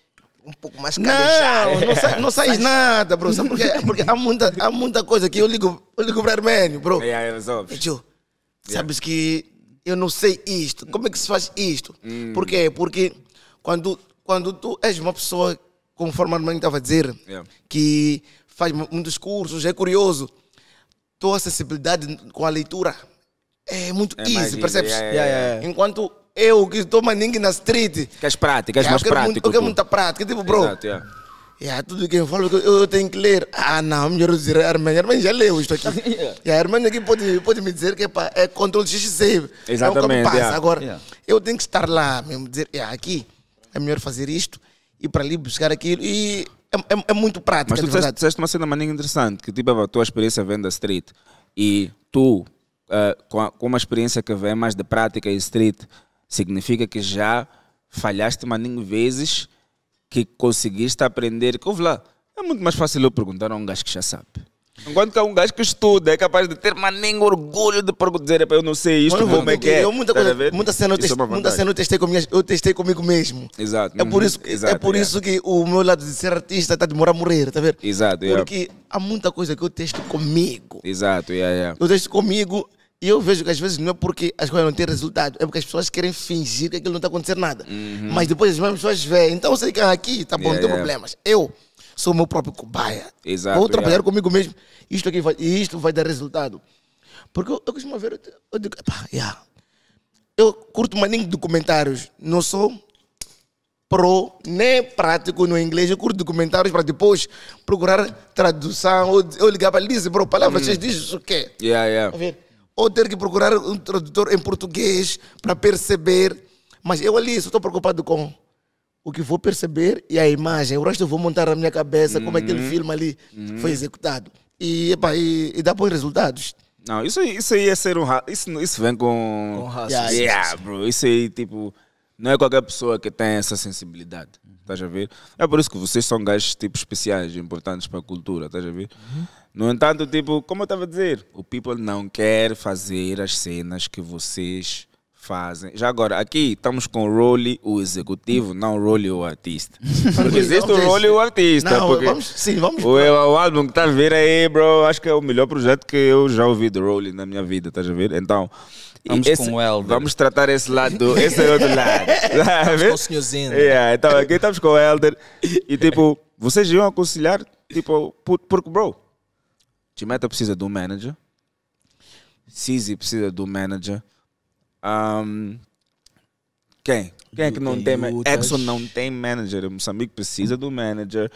um pouco mais calejado. Não, não, sai, não sais nada, bro. Sabe porque, porque há, muita, há muita coisa que eu ligo, eu ligo para Armênio, bro. É, yeah, resolve. Tio, sabes que eu não sei isto. Como é que se faz isto? Mm. Por quê? Porque quando, quando tu és uma pessoa, conforme a Armênio estava a dizer, yeah. que faz muitos cursos, é curioso, tua acessibilidade com a leitura é muito é easy, percebes? Yeah, Enquanto eu que estou maninho na street. Queres práticas, yeah, é, mais práticas. Eu quero muita prática, tipo, bro. Exato, yeah. É. Yeah, tudo que eu falo, eu, tenho que ler. Ah, não, melhor dizer a irmã. A irmã já leu isto aqui. yeah. E a irmã aqui pode, pode me dizer que é, é controle X save. Exatamente. yeah. É. Agora, yeah. eu tenho que estar lá mesmo, dizer, yeah, aqui é melhor fazer isto, e para ali buscar aquilo. E é, é, é muito prático. Mas tu disseste, disseste uma cena maninha interessante, que tipo, a tua experiência vem da street e tu, uh, com, a, com uma experiência que vem mais de prática e street, significa que já falhaste maninho vezes que conseguiste aprender. Que lá, é muito mais fácil eu perguntar a um gajo que já sabe. Enquanto que é um gajo que estuda é capaz de ter maninho orgulho de dizer, eu não sei isto, como é que é. Eu muita, coisa, muita cena, eu, testei é muita cena eu, testei comigo eu testei comigo mesmo. Exato. É por é isso, é Exato, é por é. isso que o meu lado de ser artista está a demorar a morrer, tá ver Exato. É. Porque é. há muita coisa que eu testo comigo. Exato, yeah, yeah. Eu testo comigo e eu vejo que às vezes não é porque as coisas não têm resultado, é porque as pessoas querem fingir que aquilo não está acontecendo nada. Uhum. Mas depois as mesmas pessoas veem. Então você fica aqui, tá bom, yeah, não tem yeah. É. problemas. Eu sou meu próprio cobaia. Exato, Vou trabalhar yeah. É. comigo mesmo. Isto aqui vai, isto vai dar resultado. Porque eu, eu costumo ver, eu, eu digo, yeah. Eu curto maninho documentários, não sou pro, nem prático no inglês. Eu curto documentários para depois procurar tradução ou, ou ligar para Lise, bro, palavra, hum. vocês dizem o quê? Yeah, yeah. A ver ou ter que procurar um tradutor em português para perceber. Mas eu ali só estou preocupado com o que vou perceber e a imagem. O resto eu vou montar na minha cabeça é uhum. como aquele filme ali uhum. foi executado. E, epa, e, e dá bons resultados. Não, isso, isso aí é ser um raço. Isso, isso vem com. Com raço. Yeah, yeah, bro. Isso aí, tipo. Não é qualquer pessoa que tem essa sensibilidade estás a ver? É por isso que vocês são gajos tipo especiais, importantes para a cultura, estás a ver? Uhum. No entanto, tipo, como eu estava a dizer, o people não quer fazer as cenas que vocês fazem. Já agora, aqui estamos com o role, o executivo, não o role, o artista. Porque existe o role, o artista. Não, porque vamos, sim, vamos. O, o álbum que está a vir aí, bro, acho que é o melhor projeto que eu já ouvi do role na minha vida, estás a ver? Então, Vamos esse, com o Helder. Vamos tratar esse lado, esse é outro lado. Sabe? com o senhorzinho. Yeah, então aqui estamos com o Helder. E tipo, vocês iam aconselhar, tipo, porque, bro, Timeta precisa de um manager. sisi precisa de um manager. Um, quem? Quem é que não tem, manager? Exxon não tem manager. Moçambique precisa do manager.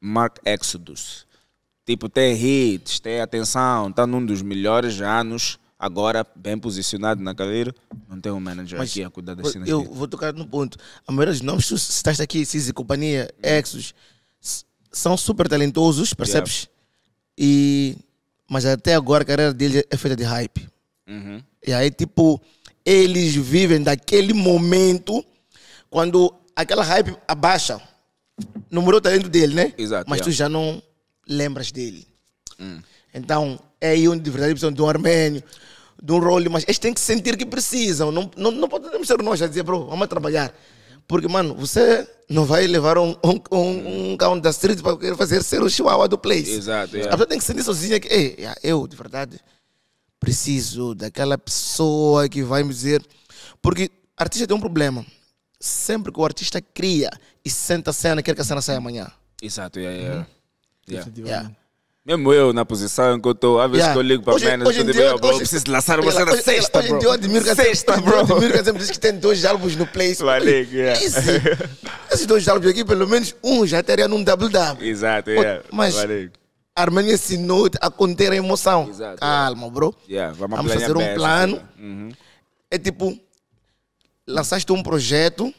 Mark Exodus. Tipo, tem hits, tem atenção, está num dos melhores anos agora bem posicionado na carreira, não tem um manager Mas aqui a cuidar das cenas. Eu vou tocar no ponto. A maioria dos nomes, tu estás aqui, Cis e companhia, Exos, são super talentosos, percebes? Yeah. E... Mas até agora a carreira dele é feita de hype. Uhum. E aí, tipo, eles vivem daquele momento quando aquela hype abaixa. Numerou o talento dele, né? Exato. Mas yeah. tu já não lembras dele. Hum. Então, é aí onde de verdade precisam de um armênio, de um rolê, mas eles têm que sentir que precisam. Não, não, não podemos ser nós a dizer, bro, vamos trabalhar. Porque, mano, você não vai levar um, um, um, um cão da street para querer fazer ser o chihuahua do place. Exato. Yeah. É. A pessoa tem que sentir sozinha que, ei, é, eu, de verdade, preciso daquela pessoa que vai me dizer. Porque artista tem um problema. Sempre que o artista cria e senta a cena, quer que a cena saia amanhã. Exato, yeah, é, yeah. Uhum. yeah. yeah. Mesmo eu, na posição em que eu estou, às vezes yeah. que eu ligo para a menos, eu digo, bro, hoje, preciso lançar você na hoje, sexta, hoje, bro. Hoje em dia, sexta, sempre, bro. Admirka sempre diz que tem dois álbuns no Play. Valeu, yeah. esses dois álbuns aqui, pelo menos um já teria num WW. Exato, yeah. Mas Valeu. Armênia ensinou a conter a emoção. Exato, Calma, bro. Yeah, vamos, vamos fazer um plano. Uhum. É tipo, lançaste um projeto,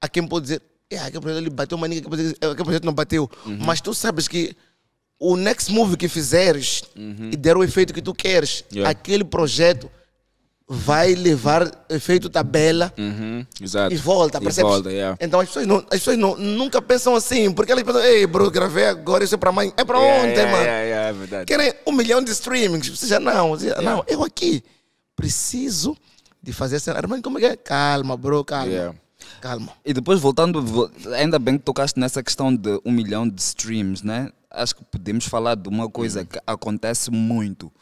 a quem pode dizer, é, aquele projeto ele bateu, mas ninguém aquele projeto não bateu. Uhum. Mas tu sabes que o next move que fizeres uhum. e der o efeito que tu queres, yeah. aquele projeto vai levar efeito tabela uhum. e volta, E volta, yeah. Então as pessoas, não, as pessoas não, nunca pensam assim, porque elas pensam, ei bro, gravei agora, isso é para mãe, é para yeah, ontem, yeah, mano. Yeah, é verdade. Querem um milhão de streamings, você já não, você já, não, eu aqui preciso de fazer cena. Irmão, como é que é? Calma, bro, calma. Calma. E depois voltando, ainda bem que tocaste nessa questão de um milhão de streams, né? acho que podemos falar de uma coisa uhum. que acontece muito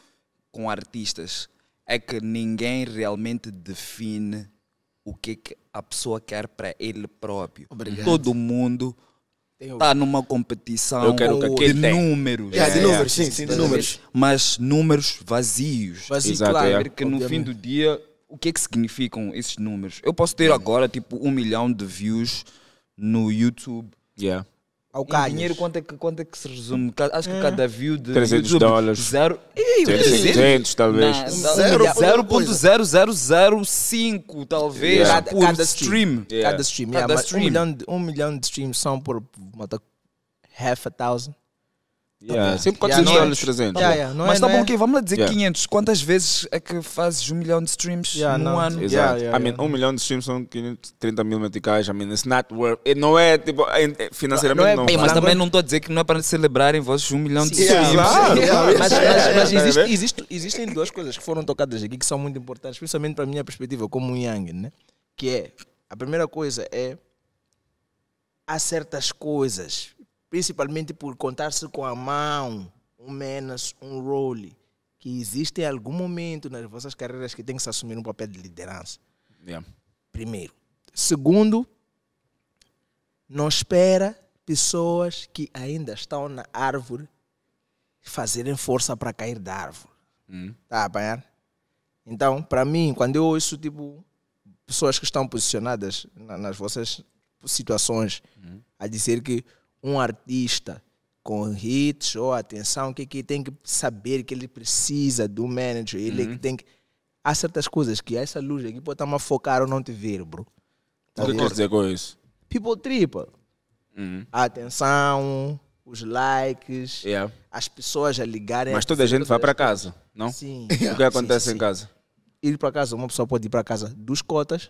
com artistas, é que ninguém realmente define o que, que a pessoa quer para ele próprio. Obrigado. Todo mundo está numa competição de números. de é. números, sim, sim, de números. Mas números vazios. Vazios, claro. É. Porque no fim do dia, o que é que significam esses números? Eu posso ter agora, tipo, um milhão de views no YouTube. Yeah ao Em dinheiro, quanto é, que, quanto é que se resume? Acho que ah. cada view de 300 YouTube, dólares. Zero, trezentos talvez. 0.0005, talvez, yeah. por cada, stream. Cada stream, yeah. cada stream. Um, milhão de, um milhão de streams são por... Half a thousand. Yeah. Sempre 400 yeah, dólares, 300. Yeah, yeah. Mas é, tá bom, é... ok, vamos lá dizer yeah. 500. Quantas vezes é que fazes um milhão de streams yeah, no ano? Exato. I mean, um milhão de streams são 530 mil meticais. I mean, it's not worth... Eh, não é, tipo, é, é, financeiramente não. não, é mas também não estou a dizer que não é para celebrarem vocês um milhão de streams. Mas, existem duas coisas que foram tocadas aqui que são muito importantes, principalmente para a minha perspectiva como um Yang, né? Que é, a primeira coisa é, há certas coisas principalmente por contar-se com a mão, um menos, um role, que existe em algum momento nas vossas carreiras que tem que se assumir um papel de liderança. Yeah. Primeiro. Segundo, não espera pessoas que ainda estão na árvore fazerem força para cair da árvore. Está hum. Tá a apanhar? Então, para mim, quando eu ouço tipo, pessoas que estão posicionadas na, nas vossas situações hum. a dizer que um artista com hits ou atenção, que, que tem que saber que ele precisa do manager, ele uhum. tem que... Há certas coisas que essa luz aqui pode estar tá a focar ou não te ver, bro. Tá o que quer dizer com isso? People tripa. Uhum. A atenção, os likes, yeah. as pessoas a ligarem. Mas toda a gente vai para casa, não? Sim. o que acontece sim, sim. em casa? Ir para casa, uma pessoa pode ir para casa dos cotas,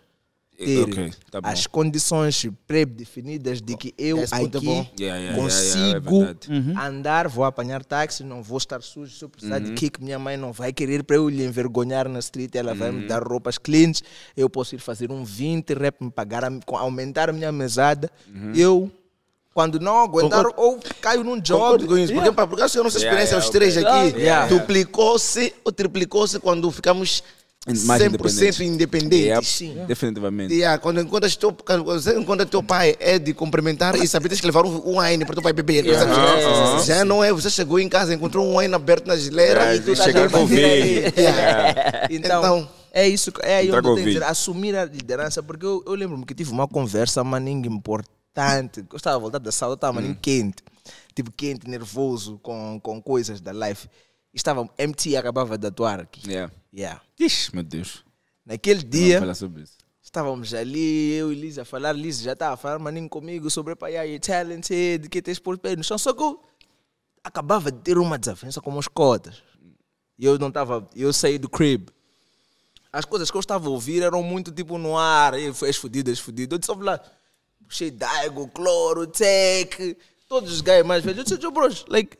ter okay, tá as condições pré-definidas de que eu aqui yeah, yeah, consigo yeah, é uhum. andar, vou apanhar táxi, não vou estar sujo, se eu precisar uhum. de kick, minha mãe não vai querer para eu lhe envergonhar na street, ela uhum. vai me uhum. dar roupas clean. eu posso ir fazer um 20 rap, me pagar, aumentar a minha mesada, uhum. eu quando não aguentar ou caio num job. com isso, porque yeah. a nossa experiência, yeah, os três okay. aqui, duplicou-se ou triplicou-se quando ficamos mais 100% independente. independente, Sim. Definitivamente. Yeah, quando encontras teu, quando encontras teu pai é de cumprimentar e saber tens que levar um, um AN para teu pai beber. Yeah. Uh ah, -huh. Ah, ah. Já não é, você chegou em casa, encontrou um wine aberto na geleira yeah, e tu tá chegou com yeah. então, então é isso, é aí onde eu tenho dizer, assumir a liderança, porque eu, eu lembro-me que tive uma conversa, maninho importante, eu estava voltado da sala, eu estava hum. quente, tipo quente, nervoso com, com coisas da life. Estava, MT acabava de atuar aqui. Yeah. Yeah. Ixi, meu Deus. Naquele dia, estávamos ali, eu e Liz a falar. Liz já estava a falar maninho comigo sobre pai, you're talented, que tens por pé no chão. Só que eu acabava de ter uma desavença com os cotas. E eu não estava, eu saí do crib. As coisas que eu estava a ouvir eram muito tipo no ar, e foi és fudido. Eu disse, lá, cheio de água, cloro, tech, todos os gays mais velhos. Eu disse, bros, like,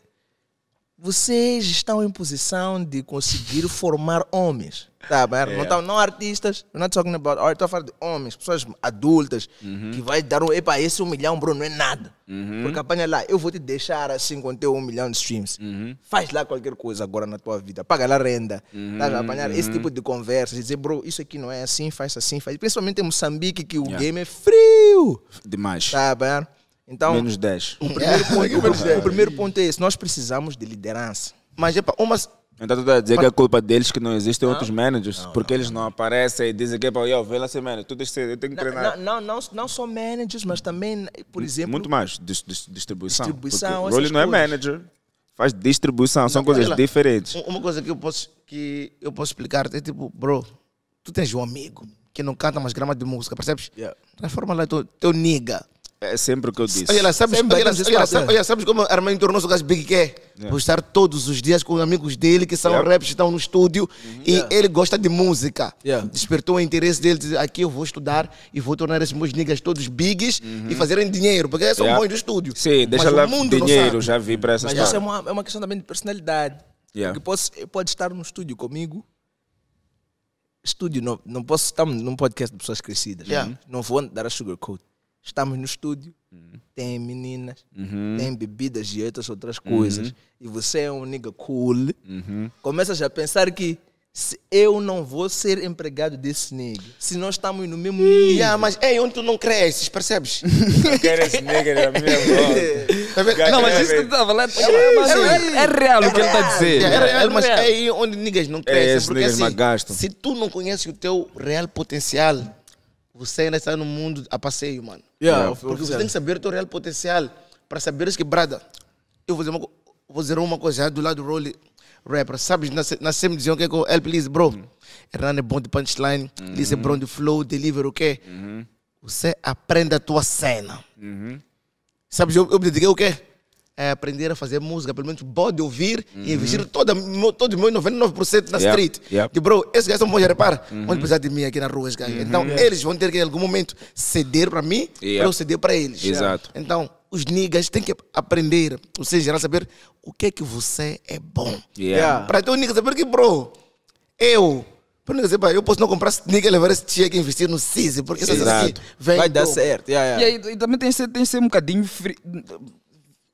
vocês estão em posição de conseguir formar homens. Tá, Yeah. Não, é. tão, não artistas, not talking about art, estou falando de homens, pessoas adultas, uhum. que vai dar um. Epa, esse um milhão, Bruno, não é nada. Uhum. Porque apanha é lá, eu vou te deixar assim com teu um milhão de streams. Uhum. Faz lá qualquer coisa agora na tua vida, paga lá renda. Tá, uhum. Tá, apanhar esse uhum. tipo de conversa, dizer, bro, isso aqui não é assim, faz assim, faz. Principalmente em Moçambique, que o yeah. game é frio. Demais. Tá, bem? Então, menos 10. O primeiro, ponto, o primeiro ponto é esse. Nós precisamos de liderança. Mas, para uma, então tu está a dizer que é culpa deles que não existem não. outros managers, não, porque não, eles não aparecem e dizem que, eu vou lá ser manager, tu deixa, eu tenho que treinar. Não, não, não, só managers, mas também, por exemplo... Muito mais, dis, dis, distribuição. Distribuição, O Rolly não é manager, faz distribuição, são coisas diferentes. Uma coisa que eu posso, que eu posso explicar é tipo, bro, tu tens um amigo que não canta mais gramas de música, percebes? Yeah. Transforma lá teu, teu niga é sempre o que eu disse. Olha lá, sabes, é olha olha sabes, olha, sabes como Armando tornou-se o gajo Big Ké? Yeah. Vou estar todos os dias com amigos dele que são yeah. rappers, estão no estúdio uhum. e yeah. ele gosta de música. Yeah. Despertou o interesse dele, diz, aqui eu vou estudar e vou tornar esses meus niggas todos bigs uhum. e fazerem dinheiro, porque são bons do estúdio. Sim, deixa lá dinheiro, já vi para coisas. Mas isso é uma, é uma questão também de personalidade. Porque posso, pode estar no estúdio comigo estúdio, não, não posso estar num podcast de pessoas crescidas. Yeah. Não vou dar a sugarcoat estamos no estúdio, uhum. tem meninas, uhum. tem bebidas e outras outras coisas, uhum. e você é um nigga cool, uhum. começas a pensar que se eu não vou ser empregado desse nigga, se nós estamos no mesmo nível. Yeah, mas é onde tu não cresces, percebes? quero esse nigga na minha mão. Tá não, mas tá isso que tu estava lá é, é real o que ele está a dizer. É real, é é mas é aí onde niggas não crescem. É, porque assim, se tu não conheces o teu real potencial, você ainda está no mundo a passeio, mano. Yeah, Porque você tem que saber o teu real potencial para saberes que, brada, eu vou dizer uma, vou dizer uma coisa do lado do role rapper. Sabes, nós, me sempre diziam que é com o please, bro. Hum. Hernani é bom de punchline, uhum. Liz é bom de flow, deliver o quê? Uhum. Você aprende a tua cena. Uhum. Sabes, eu, eu me dediquei o quê? é aprender a fazer música, pelo menos pode ouvir uhum. e investir todo o todo meu 99% na yep. street. Yep. De tipo, bro, esses gajos são bons, já repara, uhum. vão precisar de mim aqui na rua, uhum. Então, yeah. eles vão ter que em algum momento ceder para mim, yep. para eu ceder para eles. Exato. Então, os niggas têm que aprender, ou seja, saber o que é que você é bom. Yeah. Para ter o nigga saber que, bro, eu eu posso não comprar nigga e levar esse cheque que investir no CISI, porque aqui vem. Vai dar certo. Yeah, yeah. E, aí, e também tem que ser, tem que ser um bocadinho. Frio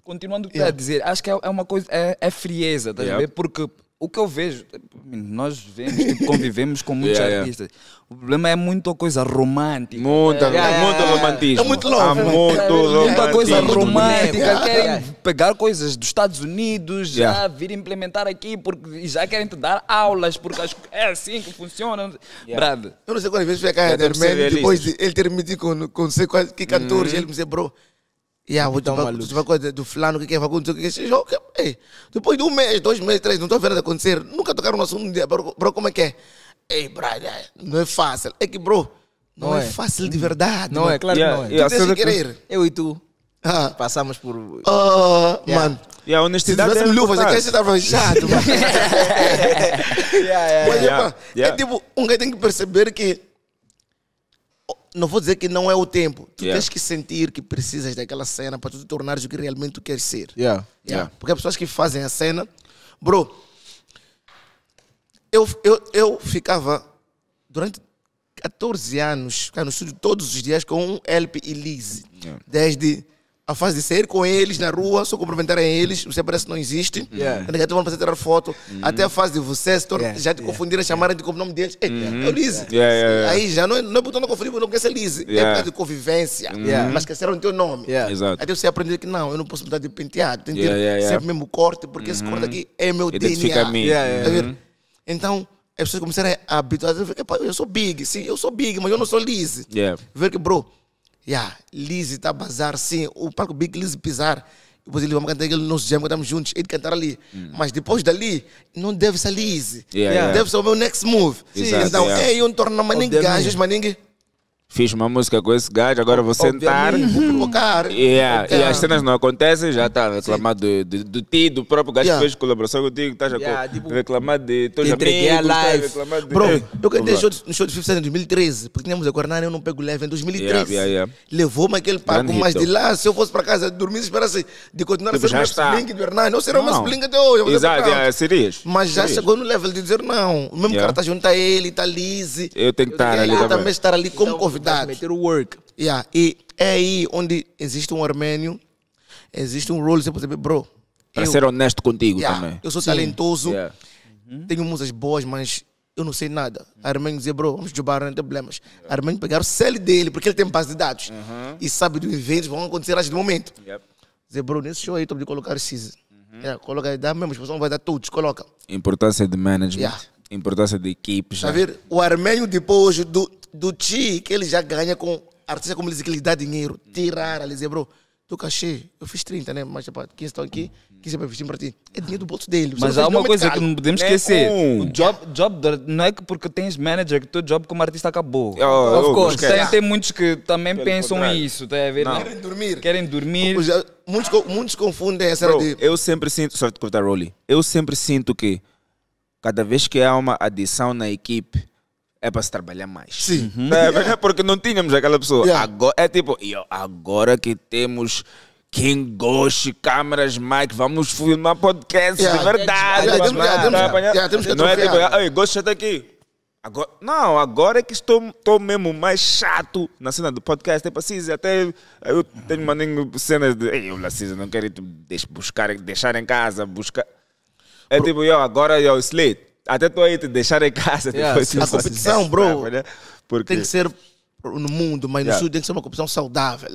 continuando o que yeah. a dizer, acho que é, é uma coisa, é, é frieza, estás yeah. a ver? Porque o que eu vejo, nós vemos, tipo, convivemos com muitos yeah, artistas. O problema é muita coisa romântica. Muita, é, muito romantismo. É muito louco. É muito muita coisa romântica. Querem pegar coisas dos Estados Unidos, já vir implementar aqui, porque já querem te dar aulas, porque é assim que funciona. Yeah. Brado. Eu não sei quantas vezes fui a casa de depois ele ter me dito com, não sei quase que cantores, uhum. ele me disse, bro. Yeah, vou te falar Você coisa do fulano, o que é acontecer? o que é xixi. Okay. Ei, depois de um mês, dois meses, três, não estou a ver nada acontecer. Nunca tocaram no assunto um dia, bro, bro, como é que é? Ei, brother, não é fácil. É que, bro, não, não é. é. fácil de verdade. Não mano. é, claro yeah, não é. Yeah, tu tens que querer. Eu e tu ah. passamos por... Uh, yeah. Mano. E a honestidade Se luvas, é luvas, estava chato. mano. yeah, yeah, Mas, yeah, pá, tipo, é yeah. é tipo, um cara tem que perceber que não vou dizer que não é o tempo. Tu yeah. tens que sentir que precisas daquela cena para tu te tornares o que realmente tu queres ser. Yeah. Yeah. Porque as pessoas que fazem a cena. Bro, eu, eu, eu ficava durante 14 anos, cara, no estúdio todos os dias com um LP e Lise. Desde a fase de sair com eles na rua, só cumprimentarem eles, você parece que não existe. Yeah. Negativo vão fazer tirar foto. Mm -hmm. Até a fase de você se torna, yeah. É. já te yeah. É. confundirem, é. chamarem de como nome deles. mm -hmm. É o Lise. Aí já não é, não é botão de confundir, não quer ser Lise. É por causa de convivência. Mm -hmm. Mas esqueceram o teu nome. Exato. Até você aprender que não, eu não posso mudar de penteado. Tem que ter sempre o mesmo corte, porque esse corte uhum. aqui é meu Identifica DNA. Tá então, as pessoas começaram a habituar. Eu sou big, sim, eu sou big, mas eu não sou Lise. Ver que, bro Yeah, Liz está a bazar, sim. O palco Big Liz pisar. Depois ele vai cantar aquele nosso jam, estamos juntos. Ele cantar ali. Hum. Mas depois dali, não deve ser Liz Yeah, yeah. Deve ser o meu next move. Sim. Então, yeah. é, eu não torno maningue gajos, maningue fiz uma música com esse gajo, agora vou sentar. Uhum. provocar. Yeah. E as cenas não acontecem, já está a reclamar ti, do próprio gajo yeah. que fez colaboração contigo, estás yeah, a tipo, reclamar de teus amigos, a live. Tá de... Bro, eu cantei show, no show de 50 em 2013, porque tínhamos a e eu não pego leve em 2013. Yeah, yeah, Levou-me aquele pago, mas de lá, se eu fosse para casa dormir, esperasse assim, de continuar tipo, a ser o está. do Hernani, eu seria o meu Spling até hoje. Exato, yeah, é serias. Mas já serias. chegou no level de dizer não. O mesmo cara está junto a ele, está lise. Eu tenho que estar ali também. também estar ali como então, convidado Verdade. meter o work. Yeah. E é aí onde existe um armênio, existe um role, pode dizer, bro. Para ser honesto contigo yeah, também. Eu sou Sim. talentoso, yeah. Uhum. tenho músicas boas, mas eu não sei nada. Armênio dizia, bro, vamos jogar, não tem problemas. Armênio pegar o cell dele, porque ele tem base de dados. Uhum. E sabe dos eventos vão acontecer antes do momento. Yep. Dizer, bro, nesse show aí, estou de colocar o CISA. Uhum. Yeah, coloca, dá mesmo, a tipo, pessoa vai dar todos, coloca. Importância de management. Yeah. Importância de equipe. Já. Tá né? ver? O Armênio depois do do ti que ele já ganha com artista como ele que lhe dá dinheiro, tirar ali, dizer, bro, tu cachê, eu fiz 30, né? Mas, tipo, 15 estão aqui, 15 para investir para ti. É dinheiro do bolso dele. Mas há uma coisa que não podemos é esquecer. O job, job não é que porque tens manager que o teu job como artista acabou. Oh, of course. Tem, tem muitos que também pensam isso, tá a ver? Querem dormir. Querem dormir. Muitos, muitos confundem essa Bro, de... Eu sempre sinto, só de cortar, Rolly, eu sempre sinto que cada vez que há uma adição na equipe, é para se trabalhar mais. Sim. Uhum. É, é porque não tínhamos aquela pessoa. Yeah. Agora, é tipo, yo, agora que temos quem goste, câmeras, mic, vamos filmar podcast yeah. de verdade. Yeah, yeah, temos, não é tipo, ei, gosto até aqui. Agora, não, agora é que estou, estou mesmo mais chato na cena do podcast. Tipo assim, até eu tenho uma cenas de. Ei, eu, Lacisa, não quero ir buscar, deixar em casa, buscar. É tipo, eu, agora eu, Slate. Até estou aí te deixar em casa. Yeah, sim, a competição, bro, né? Porque... tem que ser no mundo, mas yeah. no sul tem que ser uma competição saudável.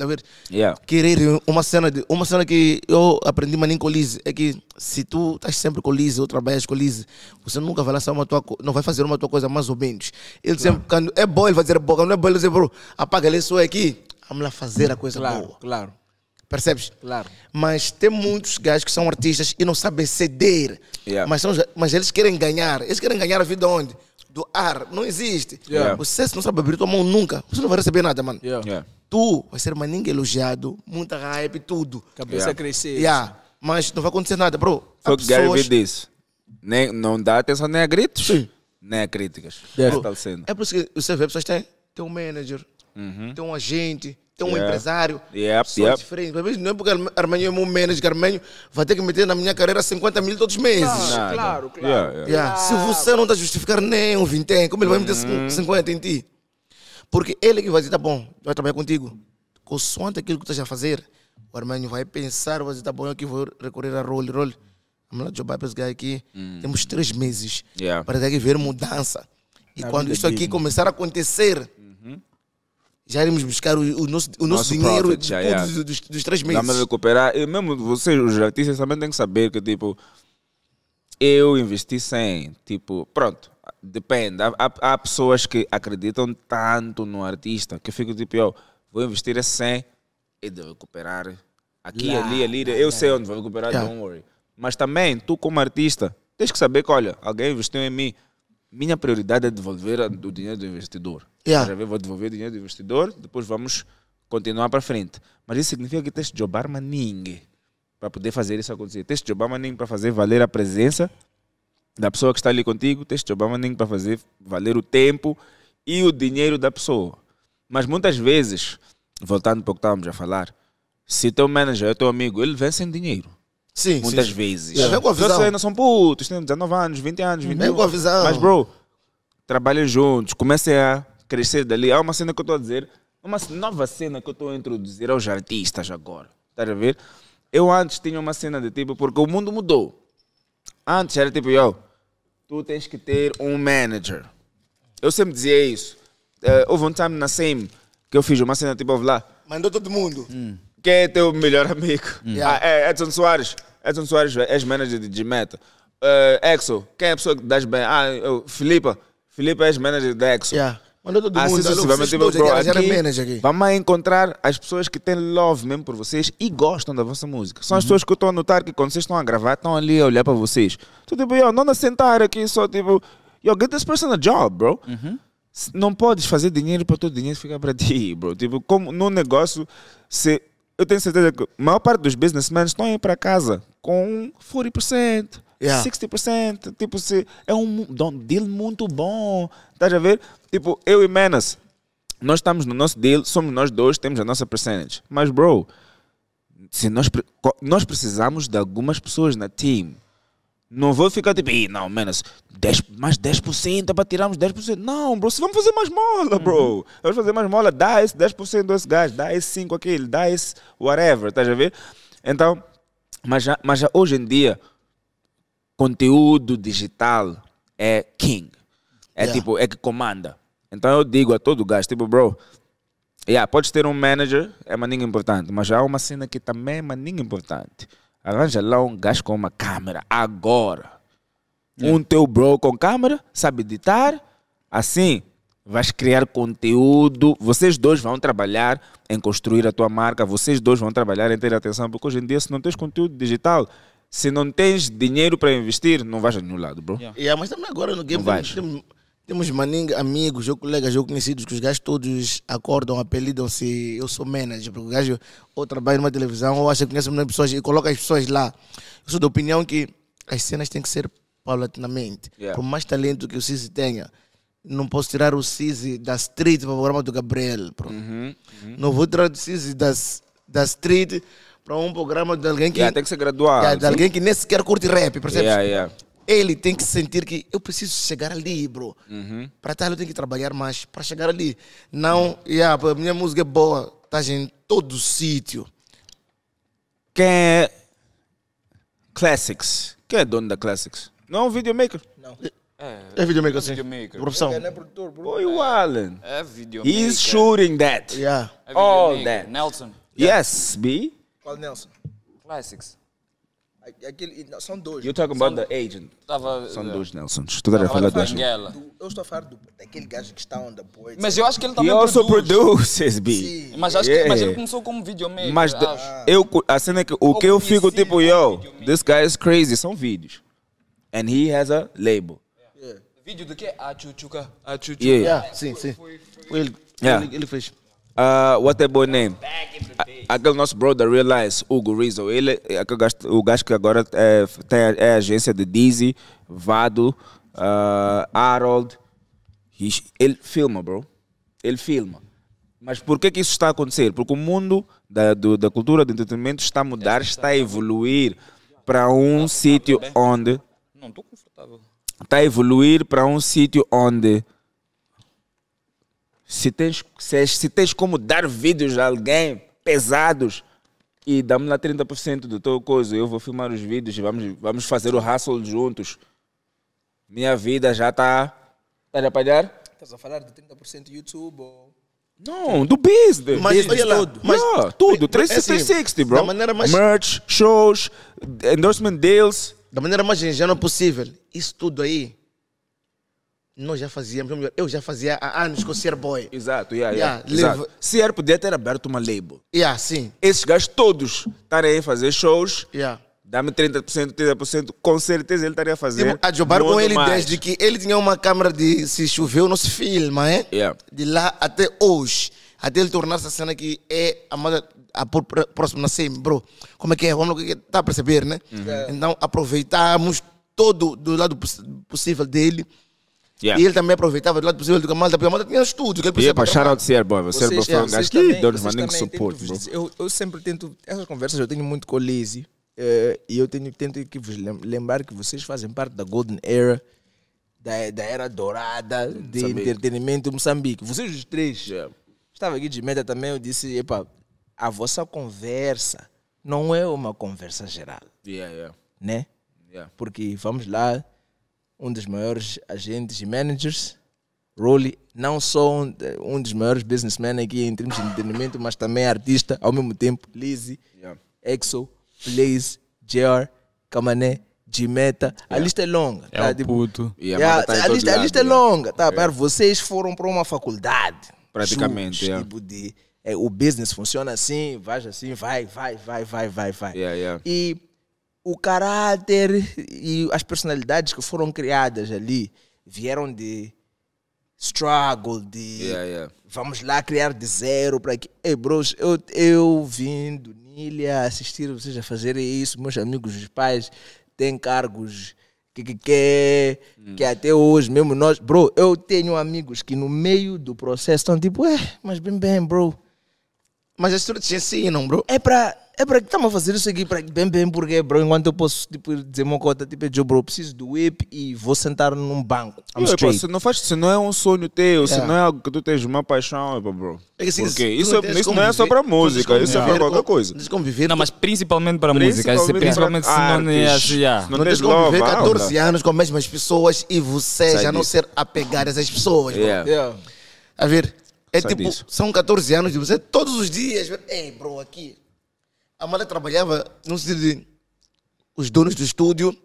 Yeah. Querer uma cena, de, uma cena que eu aprendi mas nem com Lise, é que se tu estás sempre com Lise ou trabalhas com Lise, você nunca vai lançar uma tua não vai fazer uma tua coisa mais ou menos. Ele claro. sempre, quando é bom, ele vai dizer boa, não é bom, ele vai dizer, bro, apaga ele só é aqui, vamos lá fazer a coisa claro, boa. Claro. Percebes? Claro. Mas tem muitos gajos que são artistas e não sabem ceder. Yeah. Mas, são, mas eles querem ganhar. Eles querem ganhar a vida onde? Do ar. Não existe. Yeah. Você se não sabe abrir tua mão nunca, você não vai receber nada, mano. Yeah. Tu vai ser ninguém elogiado, muita hype, tudo. Cabeça crescer. Mas não vai acontecer nada, bro. Foi o que pessoas... Gary Vee disse. Nem, não dá atenção nem a gritos, Sim. nem a críticas. Bro, é por isso que você vê pessoas têm, têm um manager, uhum. um agente, tem um yeah. empresário, yep, sou yep. diferente. Mas não é porque Armanho é meu manager, Armanho vai ter que meter na minha carreira 50 mil todos os meses. Claro, claro. claro. Yeah, yeah. yeah. Se você não está a justificar nem um vintém, como ele vai meter 50 uhum. em ti? Porque ele é que vai dizer, tá bom, vai trabalhar contigo. Consoante aquilo que tu estás a fazer, o Armanho vai pensar, vai dizer, tá bom, eu aqui vou recorrer a role, role. Vamos lá jogar para esse guy aqui. Hum. Temos três meses para daqui ver mudança. E quando isso aqui começar a acontecer... Hum já iremos buscar o, o nosso, o nosso, nosso dinheiro profit, de, yeah. dos, dos, dos, três meses. Vamos recuperar. E mesmo vocês, os artistas, também têm que saber que, tipo, eu investi 100. Tipo, pronto, depende. Há, há, há pessoas que acreditam tanto no artista que fico tipo, eu vou investir a 100 e de recuperar aqui, Lá, ali, ali. Eu yeah. sei onde vou recuperar, yeah. don't worry. Mas também, tu como artista, tens que saber que, olha, alguém investiu em mim minha prioridade é devolver o dinheiro do investidor. Yeah. Ver, vou devolver o dinheiro do investidor, depois vamos continuar para frente. Mas isso significa que tens de jobar maningue para poder fazer isso acontecer. Tens de jobar maningue para fazer valer a presença da pessoa que está ali contigo, tens de jobar maningue para fazer valer o tempo e o dinheiro da pessoa. Mas muitas vezes, voltando para o que estávamos a falar, se teu manager é teu amigo, ele vem sem dinheiro. Sim, Muitas sim. vezes. Yeah. É, vem com a visão. Vocês ainda são putos, têm 19 anos, 20 anos, 21. Vem com a visão. Mas, bro, trabalhem juntos, comecem a crescer dali. Há uma cena que eu estou a dizer, uma nova cena que eu estou a introduzir aos artistas agora. Estás a ver? Eu antes tinha uma cena de tipo, porque o mundo mudou. Antes era tipo, yo, tu tens que ter um manager. Eu sempre dizia isso. Uh, houve um time na SEM que eu fiz uma cena tipo, lá. Mandou todo mundo. Hum. Quem é teu melhor amigo? Hum. Yeah. Ah, é Edson Soares. Edson Soares, ex-manager de Meta. Uh, Exo, quem é a pessoa que das bem? Ah, eu, Filipa. Filipa é ex-manager da Exo. Yeah. Mandou todo ah, mundo. Assim, sucessivamente, tipo, bro, aqui, aqui. Vamos encontrar as pessoas que têm love mesmo por vocês e gostam da vossa música. São uhum. as pessoas que eu estou a notar que quando vocês estão a gravar, estão ali a olhar para vocês. Então, tipo, yo, não a sentar aqui só, tipo, yo, get this person a job, bro. Uhum. Não podes fazer dinheiro para o dinheiro ficar para ti, bro. Tipo, como num negócio, se eu tenho certeza que a maior parte dos businessmen estão indo para casa com 40%, yeah. 60%. Tipo, se é um, um deal muito bom. Estás a ver? Tipo, eu e Menas, nós estamos no nosso deal, somos nós dois, temos a nossa percentage. Mas, bro, se nós, nós precisamos de algumas pessoas na team não vou ficar tipo, não, menos 10, mais 10% para tirarmos 10%. Não, bro, se vamos fazer mais mola, bro. Uhum. Vamos fazer mais mola, dá esse 10% a esse gajo, dá esse 5% aquele, dá esse whatever, estás a ver? Então, mas já, mas já hoje em dia, conteúdo digital é king. É yeah. tipo, é que comanda. Então eu digo a todo gajo, tipo, bro, yeah, podes ter um manager, é uma ninguém importante, mas já há uma cena que também é ninguém importante Arranja lá um gajo com uma câmera agora. É. Um teu bro com câmera, sabe editar. Assim, vais criar conteúdo. Vocês dois vão trabalhar em construir a tua marca. Vocês dois vão trabalhar em ter atenção. Porque hoje em dia, se não tens conteúdo digital, se não tens dinheiro para investir, não vais a nenhum lado, bro. É. mas também agora no game não temos maninga, amigos, ou colegas, ou conhecidos, que os gajos todos acordam, apelidam-se, eu sou manager, porque o gajo ou trabalha numa televisão ou acha que conhece milhões pessoas e coloca as pessoas lá. Eu sou da opinião que as cenas têm que ser paulatinamente. Yeah. Por mais talento que o Cisi tenha, não posso tirar o Cisi da street para o programa do Gabriel. Uhum, uhum. Não vou tirar o Cisi das, da street para um programa de alguém que. Yeah, tem que ser graduado. de alguém que nem sequer curte rap, percebes? Yeah, yeah ele tem que sentir que eu preciso chegar ali, bro. Uhum. Para tal, eu tenho que trabalhar mais para chegar ali. Não, uhum. a ah, minha música é boa, tá em todo sítio. Quem é Classics? Quem é dono da Classics? Não é um videomaker? Não. É, é videomaker, sim. Videomaker. Profissão. Ele é né, produtor, bro. Oi, o Alan. É, é videomaker. He's shooting that. Yeah. É All that. Nelson. Yeah. Yes, B. Qual Nelson? Classics. Aquele, não, são dois. You're talking about são, the agent. Tava, são é. dois Nelsons. Tu estás a falar eu estou a falar do, daquele gajo que está on the board. Mas eu acho que ele também He produz. also produces, B. Sim. Mas, acho yeah. que, mas ele é. começou como videomaker. Mas ah. eu, a cena é que o eu que eu fico tipo, yo, this guy is crazy. São vídeos. And he has a label. Yeah. Yeah. Vídeo do quê? A ah, Chuchuca. A ah, Chuchuca. Yeah. Sim, sim. Foi, foi, foi. Ele, ele, ele fez... Uh, what boy name? A, aquele nosso brother Realize, Hugo Rizzo, ele, aquele é gajo, o gajo que agora é, tem, é agência de Dizzy, Vado, uh, Harold. ele filma, bro. Ele filma. Mas por que, que isso está a acontecer? Porque o mundo da, do, da cultura do entretenimento está a mudar, está a evoluir para um tá sítio onde. Não estou confortável. Está a evoluir para um sítio onde se tens, se, se tens como dar vídeos a alguém pesados e dá-me lá 30% do teu coisa, eu vou filmar os vídeos e vamos, vamos fazer o hustle juntos. Minha vida já está. Está a palhar? Estás a falar de 30% YouTube ou. Não, do business. Mas business olha lá, tudo. Mas, yeah, tudo, 360, bro. Da maneira mais... Merch, shows, endorsement deals. Da maneira mais ingênua possível. Isso tudo aí nós já fazíamos, eu já fazia há anos com o Sierra Boy. Exato, yeah, yeah. yeah exato. Sierra podia ter aberto uma label. Yeah, sim. Esses gajos todos estarem aí a fazer shows. Yeah. Dá-me 30%, 30%, com certeza ele estaria a fazer. Tipo, a jogar com ele mais. desde que ele tinha uma câmera de se choveu, não se filma, é? Yeah. De lá até hoje. Até ele tornar essa cena que é a mais a próxima assim, bro. Como é que é? Vamos está é a perceber, né? Uhum. Então aproveitamos todo do lado possível dele Yeah. E ele também aproveitava do lado possível do Malta, porque a Malta tinha estúdio. E ele yeah, para shout out Serboy, o você é um gajo é, que deu-nos maninho suporte. Eu, eu sempre tento, essas conversas eu tenho muito com o Lazy, uh, eh, e eu tenho, tento que vos lembrar que vocês fazem parte da Golden Era, da, da era dourada de Moçambique. entretenimento Moçambique. Vocês os três. Yeah. Estava aqui de meta também, eu disse, epa, a vossa conversa não é uma conversa geral. Yeah, yeah. Né? Porque vamos lá um dos maiores agentes e managers. Rolly, não só um, um dos maiores businessmen aqui em termos de entretenimento, mas também artista ao mesmo tempo. Lizzy, yeah. Exo, Blaze, JR, Kamané, Gimeta. Yeah. A lista é longa. É tá? tipo, puto. Yeah, tá a, lista, lado, a, lista, é longa. Tá? Okay. Vocês foram para uma faculdade. Praticamente. tipo de, é, o business funciona assim, vai assim, vai, vai, vai, vai, vai, vai. E o caráter e as personalidades que foram criadas ali vieram de struggle, de yeah, yeah. vamos lá criar de zero para que. Ei, bros, eu, eu vim do Nilha assistir vocês a fazerem isso, meus amigos, os pais têm cargos que que, que, hum. que até hoje mesmo nós. Bro, eu tenho amigos que no meio do processo estão tipo, é, mas bem, bem, bro mas as trutas ensinam, bro. É para. É para que estamos a fazer isso aqui pra bem, bem, porque, bro, enquanto eu posso tipo, dizer uma cota, tipo, eu, bro, preciso do whip e vou sentar num banco. É, I'm se, não faz, se não é um sonho teu, yeah. se é. não é algo que tu tens uma paixão, é, bro. É que, assim, isso, isso não é só para música, isso é, para qualquer coisa. Não não, mas principalmente para música. Principalmente se não é assim. Ah. Não tens conviver 14 anos com as mesmas pessoas e você já não ser apegado a essas pessoas, bro. A ver, é tipo, disso. são 14 anos de você todos os dias. Ei, bro, aqui. A Mara trabalhava no sentido de os donos do estúdio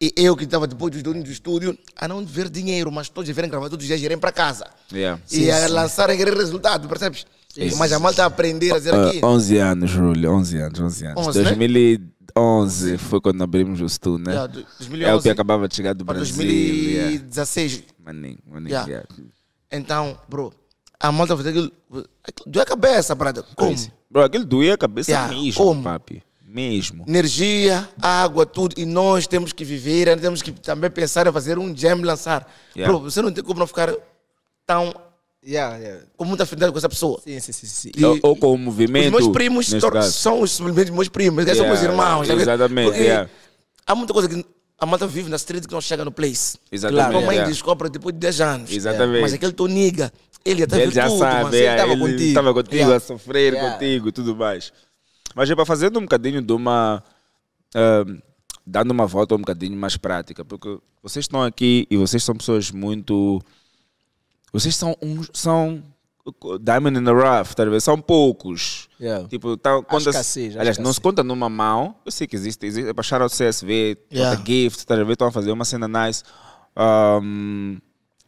e eu que estava depois dos donos do estúdio a ah, não ver dinheiro, mas todos verem gravar todos os dias, irem para casa. Yeah. E sim, a sim. lançarem aquele resultado, percebes? Isso. Mas a malta tá aprender a fazer ah, aqui. 11 anos, Júlio, 11 anos, 11 anos. 11, 2011 né? foi quando abrimos o estúdio, né? Yeah, é o que acabava de chegar do Brasil. 2016. Yeah. Maninho, maninho. Yeah. Yeah. Então, bro, a malta tá fazia aquilo. Doía a cabeça, brother. Como? Bro, aquilo doía a cabeça yeah. mesmo, Como? papi. Mesmo. Energia, água, tudo. E nós temos que viver, temos que também pensar em fazer um jam lançar. Yeah. Bro, você não tem como não ficar tão Yeah, yeah. com muita afinidade com essa pessoa. Sim, sim, sim. sim. E, ou, ou, com o movimento. Os meus primos são os meus primos, yeah, são meus irmãos. Exatamente. Porque yeah. Há muita coisa que a malta vive na street que não chega no place. Exatamente. Claro. A mãe é. é. descobre depois de 10 anos. Exatamente. É. Mas aquele toniga nigga, ele até ele viu já tudo, sabe, mas é, ele estava contigo. Estava contigo, yeah. a sofrer yeah. contigo e tudo mais. Mas é para fazer um bocadinho de uma... Uh, dando uma volta um bocadinho mais prática, porque vocês estão aqui e vocês são pessoas muito... Vocês são, são diamond in the rough, talvez, tá são poucos Yeah. Tipo, tá, conta é assim, aliás, é não se assim. conta numa mão. Eu sei que existe, existe baixaram o CSV, yeah. gift, tá, estão a fazer uma cena nice. Um,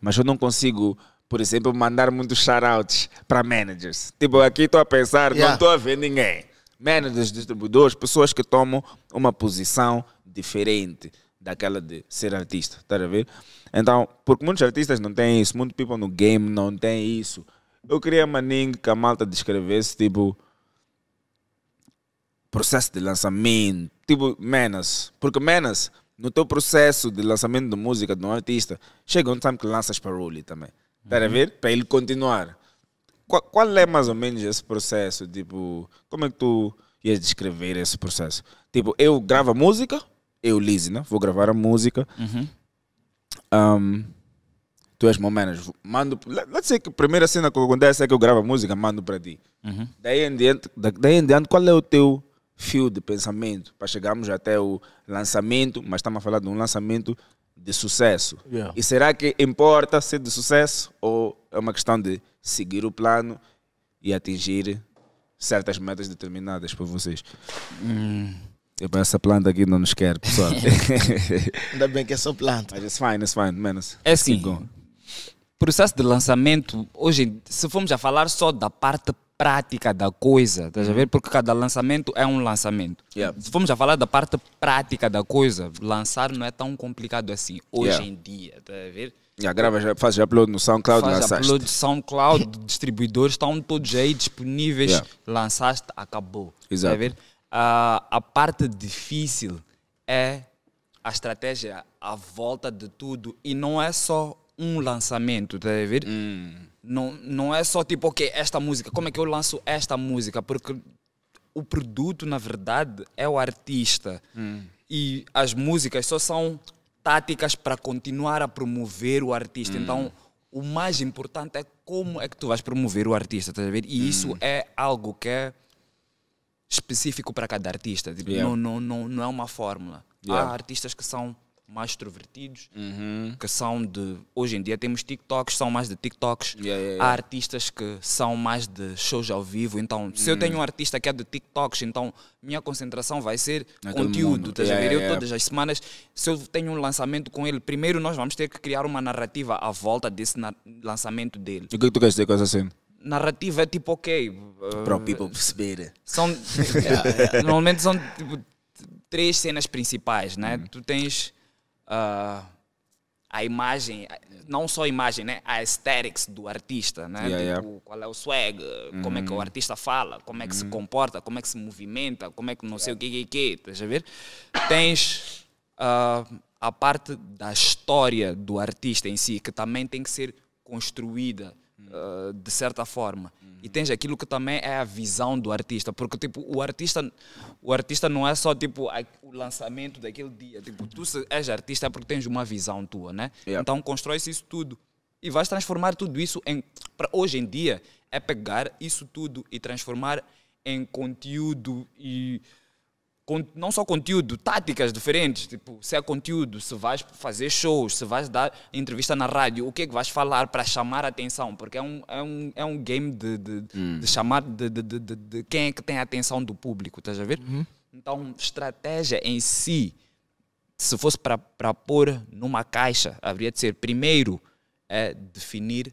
mas eu não consigo por exemplo, mandar muitos shoutouts para managers. Tipo, aqui estou a pensar, yeah. não estou a ver ninguém. Managers, tipo, distribuidores, pessoas que tomam uma posição diferente daquela de ser artista, está a ver? Então, porque muitos artistas não têm isso, muitos people no game não têm isso. Eu queria, maninho, que a malta descrevesse, tipo, processo de lançamento, tipo menos, Porque menos no teu processo de lançamento de música de um artista, chega um time que lanças para o também. Está uhum. a ver? Para ele continuar. Qual, qual, é mais ou menos esse processo? Tipo, como é que tu ias descrever esse processo? Tipo, eu gravo a música, eu, lise né? Vou gravar a música. Uhum. Um, tu és meu manager, mando, let's say que a primeira cena que acontece é que eu gravo a música, mando para ti. Uhum. Daí em diante, daí em diante, qual é o teu fio de pensamento para chegarmos até o lançamento, mas estamos a falar de um lançamento de sucesso. Yeah. E será que importa ser de sucesso ou é uma questão de seguir o plano e atingir certas metas determinadas para vocês? Hum. Tipo, essa planta aqui não nos quer, pessoal. Ainda bem que é só planta. Mas it's fine, it's fine, menos. É assim, processo de lançamento, hoje, se formos a falar só da parte prática da coisa, estás uhum. a ver? Porque cada lançamento é um lançamento. Yeah. Se formos a falar da parte prática da coisa, lançar não é tão complicado assim hoje yeah. em dia, estás a ver? Yeah, grava, já, faz upload no SoundCloud, faz lançaste. upload no SoundCloud, distribuidores estão todos aí disponíveis, yeah. lançaste, acabou. Tá Exato. Tá a, ver? Uh, a parte difícil é a estratégia à volta de tudo e não é só um lançamento, tá a ver? Hum. Não, não é só tipo, ok, esta música, como é que eu lanço esta música? Porque o produto, na verdade, é o artista. Hum. E as músicas só são táticas para continuar a promover o artista. Hum. Então, o mais importante é como é que tu vais promover o artista, tá a ver? E hum. isso é algo que é específico para cada artista. Tipo, yeah. não, não, não, não é uma fórmula. Yeah. Há artistas que são mais extrovertidos, uhum. que são de. Hoje em dia temos TikToks, são mais de TikToks. Yeah, yeah, yeah. Há artistas que são mais de shows ao vivo. Então, se eu uhum. tenho um artista que é de TikToks, então minha concentração vai ser Naquele é conteúdo. Estás a ver? Eu todas as semanas, se eu tenho um lançamento com ele, primeiro nós vamos ter que criar uma narrativa à volta desse lançamento dele. O que, é que tu queres dizer com essa cena? Narrativa é tipo, ok. Uh, Para o people perceber. São, normalmente são tipo, três cenas principais, né? Uhum. Tu tens uh, a imagem, não só a imagem, né? A aesthetics do artista, né? Yeah, tipo, yeah. qual é o swag, uhum. como é que o uhum. artista fala, como é que uhum. se comporta, como é que se movimenta, como é que não sei o que, que, que, estás a ver? Tens uh, a parte da história do artista em si, que também tem que ser construída eh, de certa forma. Uhum. E tens aquilo que também é a visão do artista, porque tipo, o artista, o artista não é só tipo a, o lançamento daquele dia, tipo, tu se és artista é porque tens uma visão tua, né? Yeah. Então constrói-se isso tudo e vais transformar tudo isso em para hoje em dia é pegar isso tudo e transformar em conteúdo e não só conteúdo, táticas diferentes, tipo, se é conteúdo, se vais fazer shows, se vais dar entrevista na rádio, o que é que vais falar para chamar a atenção, porque é um, é um, é um game de, de, hum. de chamar de, de, de, de, quem é que tem a atenção do público, estás a ver? Uhum. Então, estratégia em si, se fosse para pôr numa caixa, haveria de ser primeiro é definir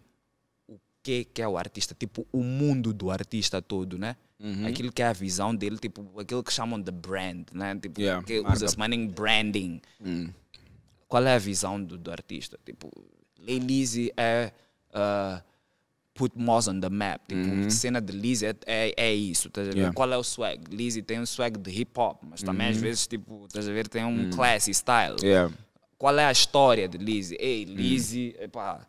que, que é o artista, tipo o mundo do artista todo, né? Uhum. Aquilo que é a visão dele, tipo aquilo que chamam de brand, né? Tipo, yeah, que usa-se branding. Uhum. Qual é a visão do, do artista? Tipo, Lizzy é uh, put Moz on the map. Tipo, uhum. cena de Lizzy é, é, é, isso. Tá yeah. Qual é o swag? Lizzy tem um swag de hip hop, mas também às uhum. vezes, tipo, tá a ver, tem um uhum. classy style. Yeah. Qual é a história de Lizzy? Ei, uhum. Lizzy, uhum. Epá,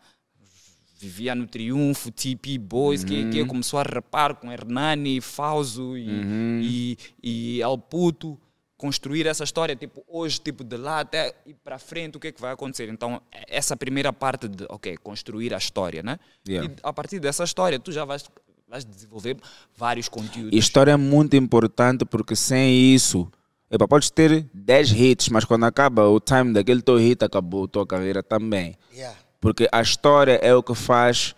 vivia no Triunfo, TP Boys, é é, uhum. que, que começou a rapar com Hernani, Fauso e, uhum. e, e Alputo. Construir essa história, tipo, hoje, tipo, de lá até e para frente, o que é que vai acontecer? Então, essa primeira parte de, ok, construir a história, né? Yeah. E a partir dessa história, tu já vais, vais desenvolver vários conteúdos. história é muito importante porque sem isso, Epa, podes ter 10 hits, mas quando acaba o time daquele teu hit, acabou a tua carreira também. Yeah. Porque a história é o que faz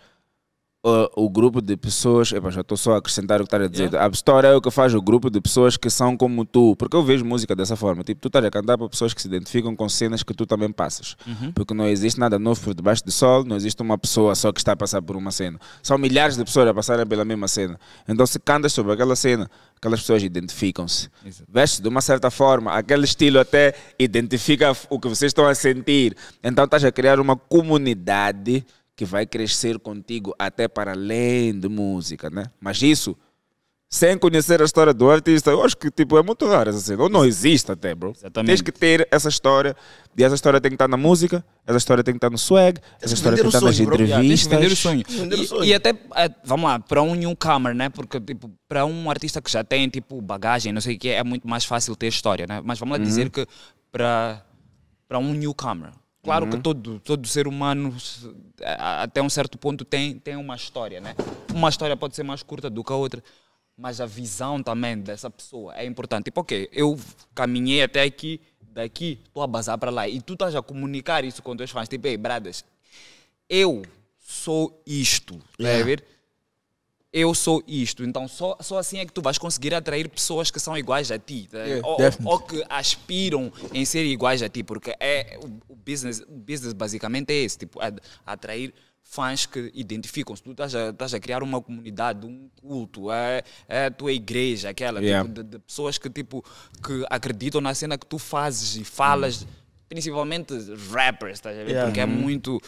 o grupo de pessoas. Epa, já estou só a acrescentar o que estás a dizer. Yeah. A história é o que faz o grupo de pessoas que são como tu. Porque eu vejo música dessa forma. Tipo, tu estás a cantar para pessoas que se identificam com cenas que tu também passas. Uhum. Porque não existe nada novo por debaixo do sol, não existe uma pessoa só que está a passar por uma cena. São milhares de pessoas a passarem pela mesma cena. Então, se cantas sobre aquela cena, aquelas pessoas identificam-se. Veste de uma certa forma, aquele estilo até identifica o que vocês estão a sentir. Então, estás a criar uma comunidade que vai crescer contigo até para além de música, né? Mas isso, sem conhecer a história do artista, eu acho que tipo, é muito raro essa cena. Ou não existe até, bro. Exatamente. Tens que ter essa história, e essa história tem que estar na música, essa história tem que estar no swag, essa história tem que estar nas entrevistas. vender o sonho. sonho. E, até, eh, vamos lá, para um newcomer, né? Porque tipo, para um artista que já tem tipo bagagem, não sei o que, é muito mais fácil ter história, né? Mas vamos lá uhum. dizer que para para um newcomer, Claro uhum. que todo, todo ser humano, até um certo ponto, tem, tem uma história, né? Uma história pode ser mais curta do que a outra, mas a visão também dessa pessoa é importante. Tipo, ok, eu caminhei até aqui, daqui, estou a bazar para lá. E tu estás a comunicar isso com teus fãs. Tipo, ei, Bradas, eu sou isto, tá yeah. a ver? eu sou isto. Então, só, só assim é que tu vais conseguir atrair pessoas que são iguais a ti. Tá? Yeah, ou, ou, que aspiram em ser iguais a ti. Porque é, o, business, o business basicamente é esse. Tipo, atrair fãs que identificam-se. Tu estás a, estás a, criar uma comunidade, um culto, é, é a tua igreja, aquela, tipo, yeah. tipo, de, de, pessoas que, tipo, que acreditam na cena que tu fazes e falas, mm. principalmente rappers, estás a ver? Yeah. Porque é uhum. muito.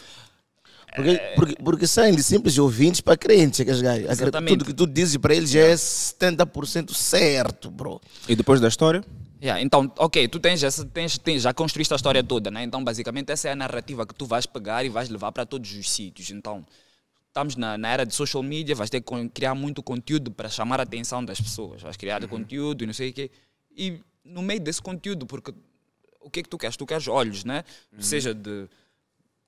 Porque, porque, porque saem de simples ouvintes para crentes, aqueles gajos. Tudo que tu dizes para eles yeah. é 70% certo, bro. E depois da história? Yeah, então, ok, tu tens, essa, tens, tens, já construíste a história toda, né? Então, basicamente, essa é a narrativa que tu vais pegar e vais levar para todos os sítios. Então, estamos na, na, era de social media, vais ter que criar muito conteúdo para chamar a atenção das pessoas. Vais criar uhum. conteúdo e não sei o quê. E no meio desse conteúdo, porque o que é que tu queres? Tu queres olhos, né? Uhum. Seja de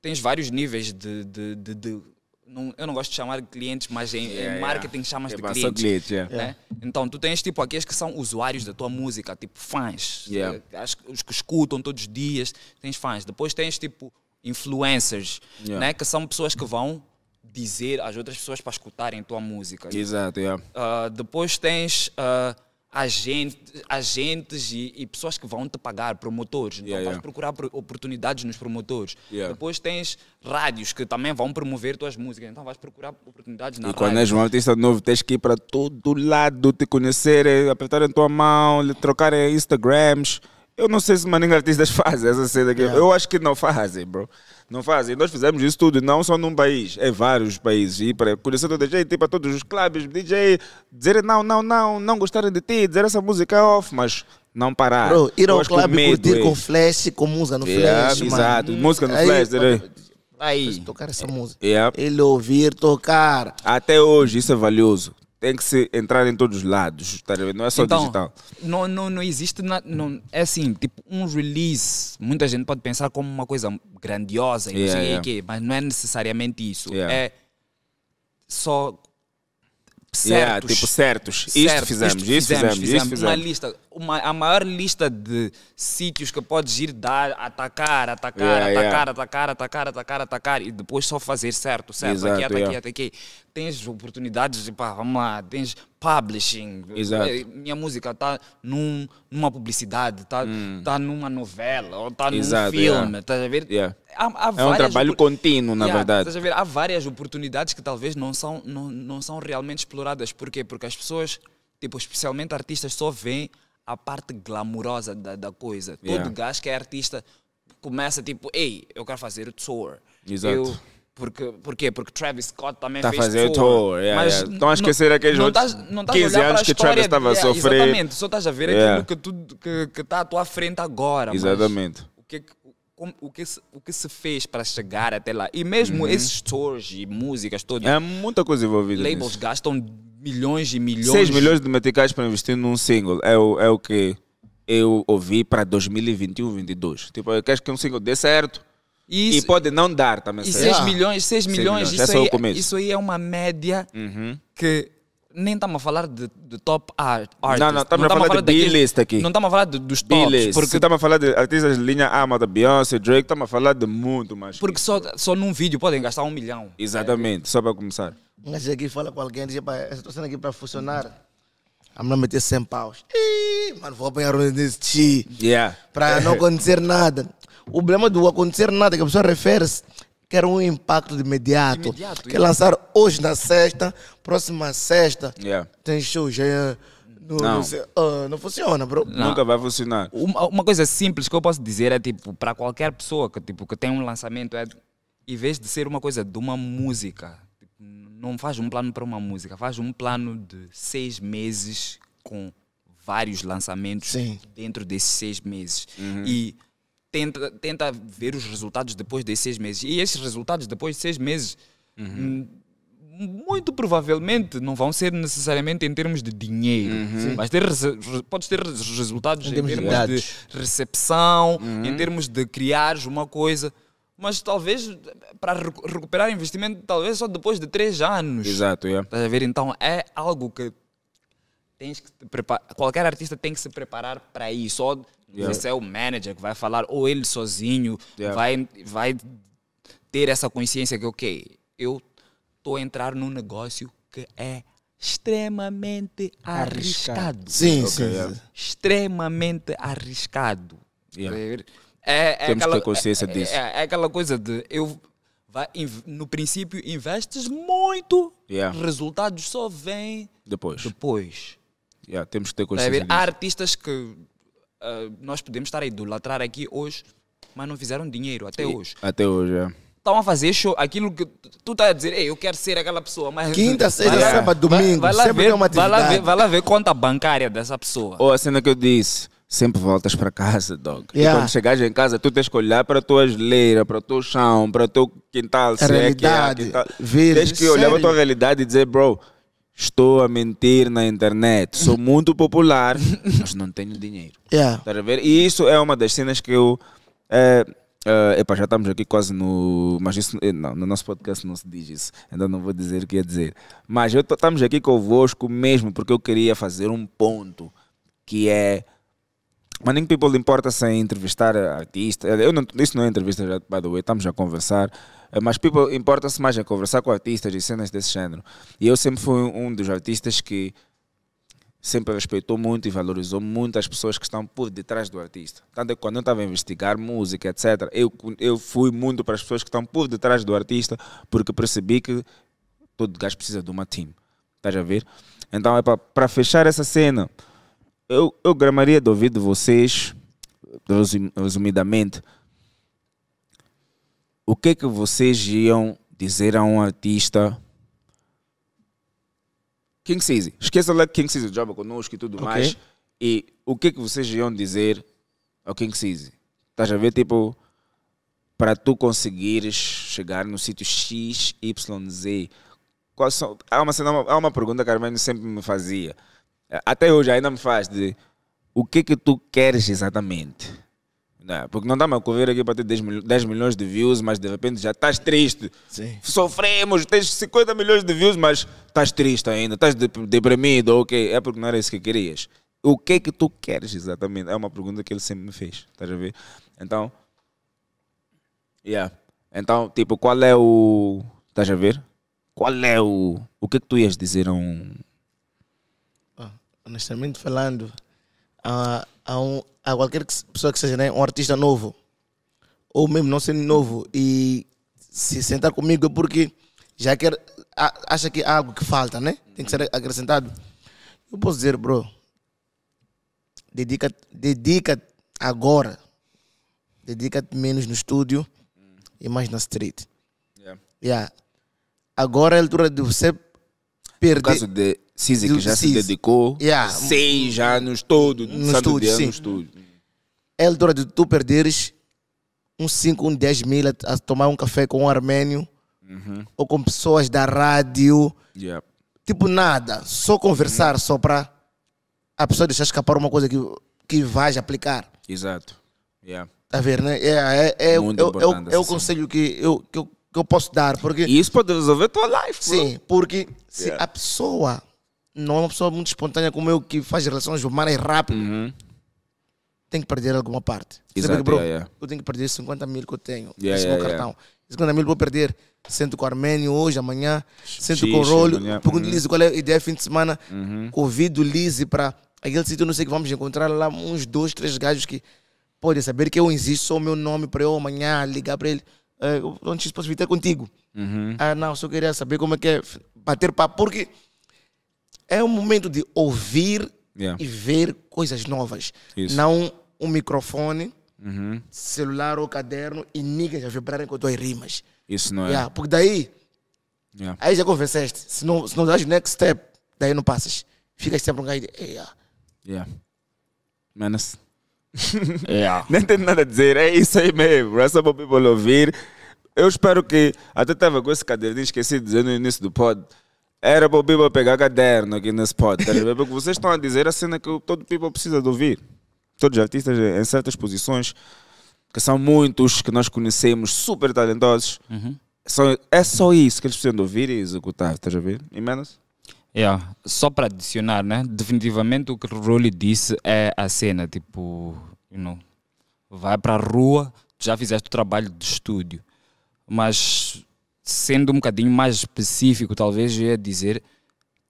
tens vários níveis de. de, de, de não, eu não gosto de chamar de clientes, mas em, yeah, em marketing yeah. chamas é de clientes. Cliente, yeah. né? Então, tu tens tipo aqueles que são usuários da tua música, tipo fãs, eh, os que escutam todos os dias, tens fãs. Depois tens tipo influencers, né? que são pessoas que vão dizer às outras pessoas para escutarem a tua música. Exato, yeah. Uh, depois tens. Uh, agentes e, e, pessoas que vão te pagar, promotores. Então yeah, vais yeah. procurar oportunidades nos promotores. Yeah. Depois tens rádios que também vão promover tuas músicas. Então vais procurar oportunidades na e rádio. E quando és um artista novo, tens que ir para todo lado, te conhecer eh, apertarem tua mão, trocarem eh, Instagrams. Eu não sei se nenhum artista faz essa cena aqui. Eu acho que não fazem, bro. Não fazem. Nós fizemos isso tudo, não só num país, é vários países. E para conhecer todo DJ, tipo, para todos os clubes, DJ, dizer não, não, não, não gostarem de ti, dizer essa música é off, mas não parar. Bro, ir ao clube curtir é com flash, com música no yeah, é, flash, Exato, mano. música no Aí, flash, direi. Né? Aí. Tocar essa música. Yeah. Ele ouvir tocar. Até hoje, isso é valioso tem que se entrar em todos os lados, tá não é só então, digital. Não, não, não existe. Na, não, é assim, tipo, um release, muita gente pode pensar como uma coisa grandiosa, yeah, não sei yeah. quê, mas não é necessariamente isso. Yeah. É só certos. Yeah, tipo, certos. certos. Isto, fizemos, isto, fizemos, isto fizemos, isto fizemos. Uma lista uma, a maior lista de sítios que podes ir dar, atacar, atacar, yeah, atacar, yeah. atacar, atacar, atacar, atacar, e depois só fazer certo, certo, é, Exato, aqui, é, aqui yeah. É, tens oportunidades de, pá, vamos lá, tens publishing. Exato. Eh, minha música está num, numa publicidade, está hum. Tá numa novela, ou está num filme, yeah. estás a ver? Yeah. Há, há é um trabalho contínuo, na yeah, verdade. Estás a ver? Há várias oportunidades que talvez não são, não, não são realmente exploradas. Porquê? Porque as pessoas, tipo, especialmente artistas, só veem a parte glamurosa da, da coisa. Yeah. Todo gajo que é artista começa tipo, ei, eu quero fazer o tour. Exato. Eu, porque, porquê? Porque Travis Scott também tá fez fazer tour. tour. Yeah, mas yeah. Estão a esquecer aqueles outros tás, não tás 15 anos que Travis estava a sofrer. Exatamente, só estás a ver yeah. aquilo que está que, que tá à tua frente agora. Exatamente. o que é que como, o, que se, o que se fez para chegar até lá. E mesmo uhum. esses stores e músicas todas. É muita coisa envolvida. Labels nisso. gastam milhões e milhões. 6 milhões de meticais para investir num single. É o, é o que eu ouvi para 2021, 2022. Tipo, eu quero que um single dê certo. Isso, e pode não dar também. E 6 milhões, 6 milhões, 6 milhões, isso, é aí, é- isso aí é uma média uhum. que nem estamos a falar de, de top art, artists. Não, não, estamos a falar, falar de B-list aqui. Não estamos a falar de, dos tops. Porque estamos a falar de artistas de linha A, da Beyoncé, Drake, estamos a falar de muito mais. Porque só, só num vídeo podem gastar um milhão. Exatamente, é. só para começar. mas aqui fala com alguém e diz, essa cena aqui para funcionar. a gonna meter 100 paus. Ih, mano, vou apanhar um desse chi. Yeah. Para não acontecer nada. O problema do acontecer nada, que a pessoa refere-se quero um impacto de imediato. De imediato hoje na sexta, próxima sexta, yeah. tem show já. não. Uh, não funciona, bro. Não. Nunca vai funcionar. Uma, uma, coisa simples que eu posso dizer é, tipo, para qualquer pessoa que, tipo, que tem um lançamento, é, em vez de ser uma coisa de uma música, tipo, não faz um plano para uma música, faz um plano de seis meses com vários lançamentos Sim. dentro desses seis meses. Uhum. E tenta, tenta ver os resultados depois de seis meses. E esses resultados depois de seis meses, uhum. Hum, muito provavelmente, não vão ser necessariamente em termos de dinheiro, uhum. mas ter, podes ter resultados em termos, em termos de, de, recepção, uhum. em termos de uhum. criar uma coisa. Mas talvez para recuperar investimento, talvez só depois de três anos. Exato, yeah. Estás a ver? Então é algo que tens que te preparar. Qualquer artista tem que se preparar para isso. Ou Yeah. Esse é o manager que vai falar, ou ele sozinho, yeah. vai, vai ter essa consciência que, ok, eu estou a entrar num negócio que é extremamente arriscado. arriscado. Sim, okay, sim, yeah. Extremamente arriscado. Yeah. É, é Temos aquela, que ter consciência é, disso. É, é, aquela coisa de eu vai, no princípio investes muito, yeah. resultados só vêm depois. depois. Yeah, temos que ter tá consciência. Há artistas que uh, nós podemos estar a idolatrar aqui hoje, mas não fizeram dinheiro até e, hoje. Até hoje, é. Estão a fazer show, aquilo que tu está a dizer, Ei, eu quero ser aquela pessoa, mas. Quinta, sexta, sábado, domingo, vai, vai sempre ver, uma atividade. Vai lá, ver, vai lá ver conta bancária dessa pessoa. Ou a cena que eu disse, sempre voltas para casa, dog. Yeah. E quando chegares em casa, tu tens que olhar para a tua geleira, para o teu chão, para o teu quintal, a se realidade, é que é, quintal. Ver, tens que olhar para a tua realidade e dizer, bro, Estou a mentir na internet. Sou muito popular, mas não tenho dinheiro. Yeah. ver? E isso é uma das cenas que eu. É, Uh, é, epa, já estamos aqui quase no. Mas isso eh, não, no nosso podcast não se diz isso. ainda então não vou dizer o que ia dizer. Mas eu, estamos aqui convosco mesmo porque eu queria fazer um ponto que é mas nem people importa-se em é entrevistar artistas. Eu não, isso não é entrevista, já, by the way, estamos a conversar. Eh, mas people importa-se mais em é conversar com artistas e cenas desse género. E eu sempre fui um dos artistas que sempre respeitou muito e valorizou muito as pessoas que estão por detrás do artista. Tanto é que quando eu estava a investigar música, etc., eu, eu fui muito para as pessoas que estão por detrás do artista, porque percebi que todo gajo precisa de uma team. Estás a ver? Então, é para fechar essa cena eu, eu gramaria de ouvir de vocês, resumidamente, o que é que vocês iam dizer a um artista King Size, esqueça lá que King Size joga conosco e tudo okay. mais, e o que é que vocês iam dizer ao King Size? Estás a ver, tipo, para tu conseguires chegar no sítio X, Y, Z, são... Há uma, há uma pergunta que a Armênio sempre me fazia, até hoje ainda me faz de o que é que tu queres exatamente. porque não dá-me a correr aqui para ter 10, mil, 10, milhões de views, mas de repente já estás triste. Sim. Sofremos, tens 50 milhões de views, mas estás triste ainda, estás deprimido, ok. É porque não era isso que querias. O que é que tu queres exatamente? É uma pergunta que ele sempre me fez, estás a ver? Então, yeah. Então, tipo, qual é o. Estás a ver? Qual é o. O que é que tu ias dizer a um honestamente falando, a, a, um, a qualquer pessoa que seja né, um artista novo, ou mesmo não sendo novo, e se sentar comigo é porque já quer, a, acha que há é algo que falta, né? Tem que ser acrescentado. Eu posso dizer, bro, dedica-te dedica agora, dedica-te menos no estúdio e mais na street. Yeah. Yeah. Agora é a altura de você perder. No caso de Cizi, que já se dedicou yeah. seis anos todo no santo estúdio, sim. no estúdio. É a de tu perderes uns 5, uns 10 mil a, a, tomar um café com um armênio uhum. ou com pessoas da rádio. Yeah. Tipo nada, só conversar, uhum. só para a pessoa deixar escapar uma coisa que, que vais aplicar. Exato. Yeah. Tá a ver, né? É, é, é, eu, é, é o é conselho que eu, que eu, que, eu, posso dar. Porque... E isso pode resolver tua life, bro. Sim, porque yeah. se a pessoa não é uma pessoa muito espontânea como eu que faz relações humanas rápido. Uhum. Tem que perder alguma parte. Exato, Sempre, bro, yeah, yeah. Eu tenho que perder 50 mil que eu tenho. Yeah, esse yeah, meu cartão. 50 mil vou perder. Sento com o Armênio hoje, amanhã. Sento com o Rolho. Pergunto uhum. Lise qual é a ideia fim de semana. Uhum. Convido Lise para aquele sítio, não sei que vamos encontrar lá uns dois, três gajos que podem saber que eu insisto, só o meu nome para eu amanhã ligar para ele. Uh, onde posso vir até contigo? Uhum. Ah, não, só queria saber como é que é bater papo. Porque é um momento de ouvir yeah. e ver coisas novas. Isso. Não um microfone, uhum. celular ou caderno e niggas a vibrarem com tuas rimas. Isso não é. Yeah, porque daí, yeah. aí já conversaste. Se não, se não dás o next step, daí não passas. Ficas sempre um gajo de. Yeah. yeah. Menos. yeah. Nem tenho nada a dizer, é isso aí mesmo. É só para o people ouvir. Eu espero que. Até estava com esse caderninho, esqueci de dizer no início do pod. Era para o Bibo pegar caderno aqui nesse podcast. Tá Porque vocês estão a dizer a cena que todo Bibo precisa de ouvir. Todos os artistas eh, em certas posições, que são muitos que nós conhecemos, super talentosos, uhum. são, é só isso que eles precisam de ouvir e executar. Estás a ver? E menos? Yeah. É, só para adicionar, né? definitivamente o que o Rolly disse é a cena. Tipo, you know, vai para a rua, já fizeste o trabalho de estúdio. Mas sendo um bocadinho mais específico, talvez eu ia dizer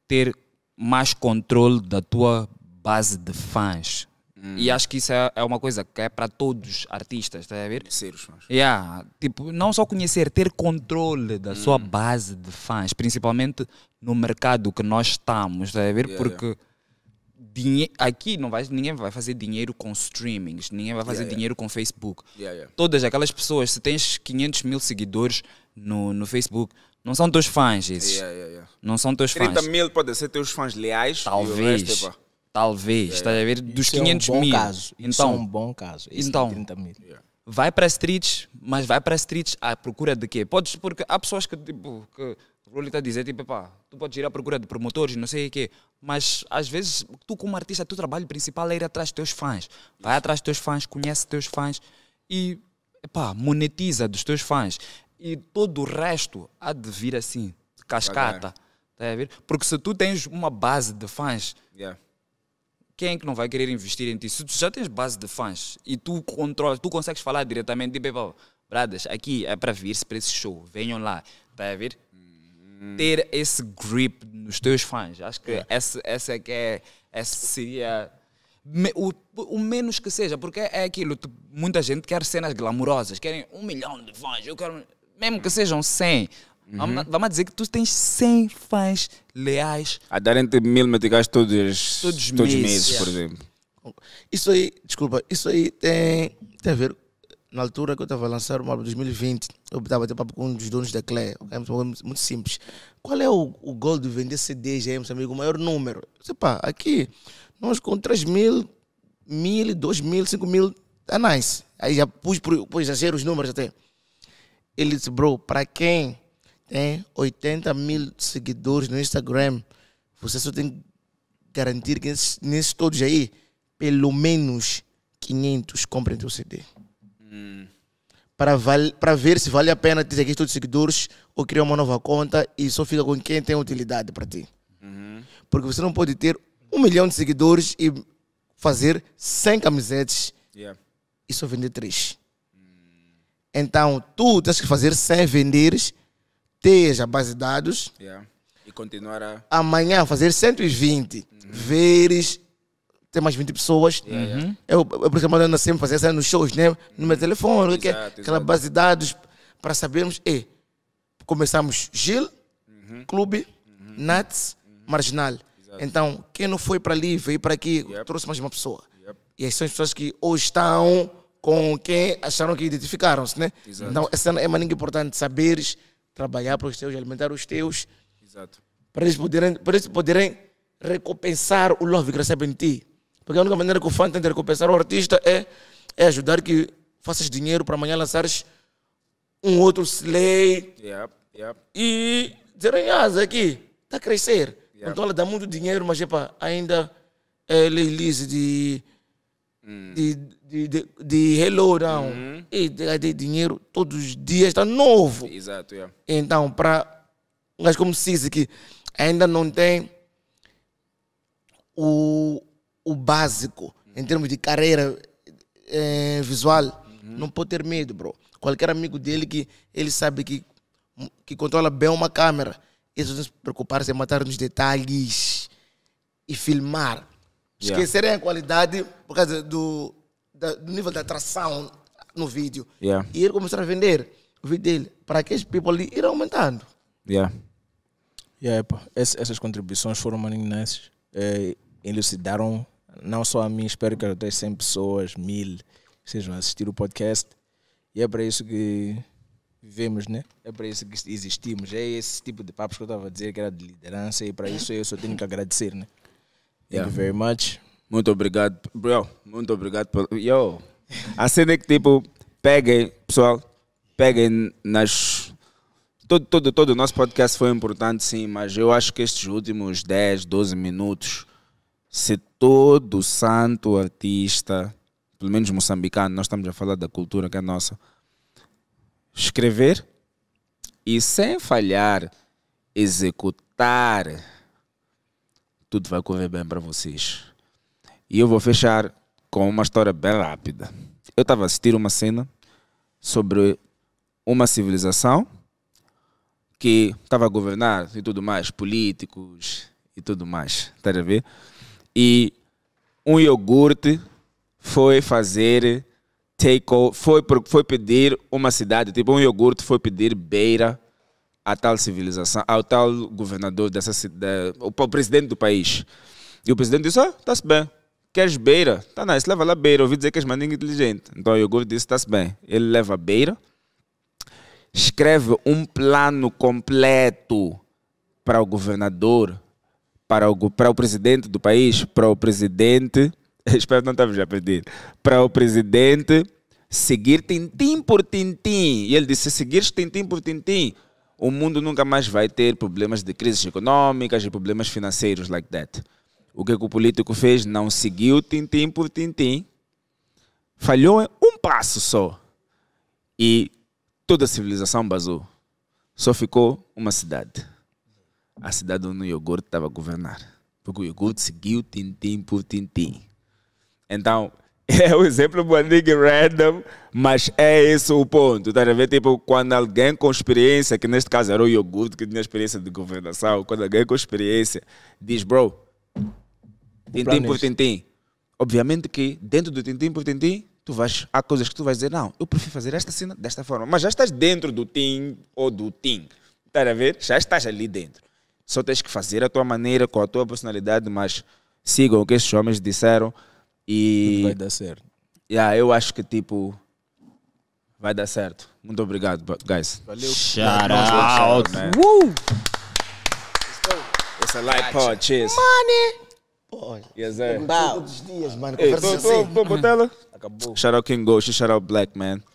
ter mais controle da tua base de fãs. Hum. E acho que isso é, é uma coisa que é para todos os artistas, está a ver? Conhecer os fãs. Yeah, tipo, não só conhecer, ter controle da hum. sua base de fãs, principalmente no mercado que nós estamos, está a ver? Yeah, Porque yeah aqui não vai, ninguém vai fazer dinheiro com streamings, ninguém vai fazer yeah, dinheiro yeah. com Facebook. Yeah, Todas aquelas pessoas, se tens 500 mil seguidores no, no Facebook, não são teus fãs esses. Não são teus 30 fãs. 30 mil podem ser teus fãs leais. Talvez. talvez. Estás a ver? Dos 500 mil. Então, Isso é um é então, bom caso. Isso então, 30 mil. Vai para streets, mas vai para streets à procura de quê? Podes, porque há pessoas que, tipo, que Rulli está a dizer, tipo, pá, tu podes ir à procura de promotores, não sei o quê, mas às vezes tu como artista, teu trabalho principal é ir atrás dos teus fãs. Vai atrás dos teus fãs, conhece teus fãs e, pá, monetiza dos teus fãs. E todo o resto há de vir assim, de cascata. Tá a ver? Porque se tu tens uma base de fãs, yeah. quem é que não vai querer investir em ti? Se tu já tens base de fãs e tu controlas, tu consegues falar diretamente, tipo, bradas, aqui é para vir-se para esse show, venham lá, tá a ver? Hum. ter esse grip nos teus fãs. Acho que essa, é que é, essa seria o, o, menos que seja, porque é, é aquilo, tu, muita gente quer cenas glamourosas, querem um milhão de fãs, eu quero, mesmo que sejam 100. Uhum. Vamos dizer que tu tens 100 fãs leais. A darem-te mil meticais todos, todos, todos meses, meses yeah. por exemplo. Isso aí, desculpa, isso aí tem, tem a ver na altura que eu estava a lançar o álbum 2020, eu estava até papo com um dos donos da Clé, muito simples. Qual é o, o gol de vender CDs aí, meu amigo, o maior número? Eu disse, pá, aqui, nós com 3 mil, mil, 2 mil, 5 mil, tá nice. Aí já pus por exagero os números até. Ele disse, bro, para quem tem 80 mil seguidores no Instagram, você só tem que garantir que nesses, nesses todos aí, pelo menos 500 comprem teu CD. Para, para ver se vale a pena ter aqui todos os seguidores ou criar uma nova conta e só fica com quem tem utilidade para ti. Uhum. Porque você não pode ter um milhão de seguidores e fazer 100 camisetes yeah. e só vender 3. Então, tu tens que fazer 100 venderes, ter a base de dados. Yeah. E continuar a... Amanhã fazer 120. Uhum. Veres tem mais 20 pessoas. É, é. Uhum. Eu, eu, por exemplo, ando sempre fazendo isso nos shows, né? no meu telefone, exato, é, aquela base de dados para sabermos. E começamos Gil, uhum. Clube, uhum. Nats, uhum. Marginal. Exato. Então, quem não foi para ali, veio para aqui, yep. trouxe mais uma pessoa. Yep. E essas são as pessoas que hoje estão com quem acharam que identificaram-se, né? Exato. Então, essa é uma linha importante, saberes trabalhar para os teus, alimentar os teus. Exato. Para eles poderem, para eles poderem recompensar o love que recebem de ti. Porque a única maneira que o fã tem de recompensar o artista é, é ajudar que faças dinheiro para amanhã lançares um outro slay. Yep, yep. E dizerem, ah, aqui está a crescer. Yep. Então ela dá muito dinheiro, mas epa, ainda é release de, mm. de, de, de, de, Hello Down. Mm -hmm. E de dinheiro todos os dias, está novo. Exato, yeah. Então, para um gajo como Cisse, que ainda não tem o o básico em termos de carreira é, visual, uhum. não pode ter medo, bro. Qualquer amigo dele que ele sabe que, que controla bem uma câmera, isso não se preocupar se matar nos detalhes e filmar. Yeah. Esquecerem a qualidade por causa do, da, do nível da atração no vídeo. Yeah. E ele começou a vender o vídeo dele para que as people ali irão aumentando. Yeah. Yeah, essas contribuições foram malignas. É, eh, elucidaram não só a mim, espero que outras 100 pessoas, mil, sejam assistir o podcast. E é para isso que vivemos, né? É para isso que existimos. É esse tipo de papos que eu estava a dizer que era de liderança e para isso eu só tenho que agradecer, né? Thank yeah. you very much. Muito obrigado, bro. Muito obrigado pelo. Yo! A cena é que tipo, peguem, pessoal, peguem nas. Todo, todo, todo o nosso podcast foi importante, sim, mas eu acho que estes últimos 10, 12 minutos se todo santo artista, pelo menos moçambicano, nós estamos a falar da cultura que é nossa, escrever e sem falhar executar, tudo vai correr bem para vocês. E eu vou fechar com uma história bem rápida. Eu estava a assistir uma cena sobre uma civilização que estava a governar e tudo mais, políticos e tudo mais, estás a ver? e um iogurte foi fazer take foi, foi pedir uma cidade, tipo um iogurte foi pedir beira a tal civilização, ao tal governador dessa cidade, o presidente do país. E o presidente disse: Ah, está-se bem. Queres beira? Tá nice, leva lá beira. Ouvi dizer que és ninguém inteligente. Então o iogurte disse: Está-se bem. Ele leva beira, escreve um plano completo para o governador para o, para o presidente do país, para o presidente, espero não estar já perdido, para o presidente seguir tintim por tintim. E ele disse: seguir tintim por tintim, o mundo nunca mais vai ter problemas de crises econômicas e problemas financeiros like that. O que, que o político fez? Não seguiu tintim por tintim, falhou um passo só e toda a civilização basou. Só ficou uma cidade a cidade onde o iogurte estava a governar. Porque o iogurte seguiu tintim por tintim. Então, é o exemplo um amigo random, mas é esse o ponto. Estás a ver? Tipo, quando alguém com experiência, que neste caso era o iogurte que tinha experiência de governação, quando alguém com experiência diz, bro, tintim por tintim. Obviamente que dentro do tintim por tintim, tu vais, há coisas que tu vais dizer, não, eu prefiro fazer esta cena desta forma. Mas já estás dentro do tim ou do tim. Estás a ver? Já estás ali dentro. Só tens que fazer a tua maneira, com a tua personalidade, mas sigam o que esses homens disseram e. Tudo vai dar certo. Yeah, eu acho que tipo. Vai dar certo. Muito obrigado, guys. Valeu. Shout out. Woo! It's a light pod. Cheers. Money. Pô, yes, sir. Todos os dias, mano. Conversa assim. Acabou. Shout out King Ghost. Shout out Black, man.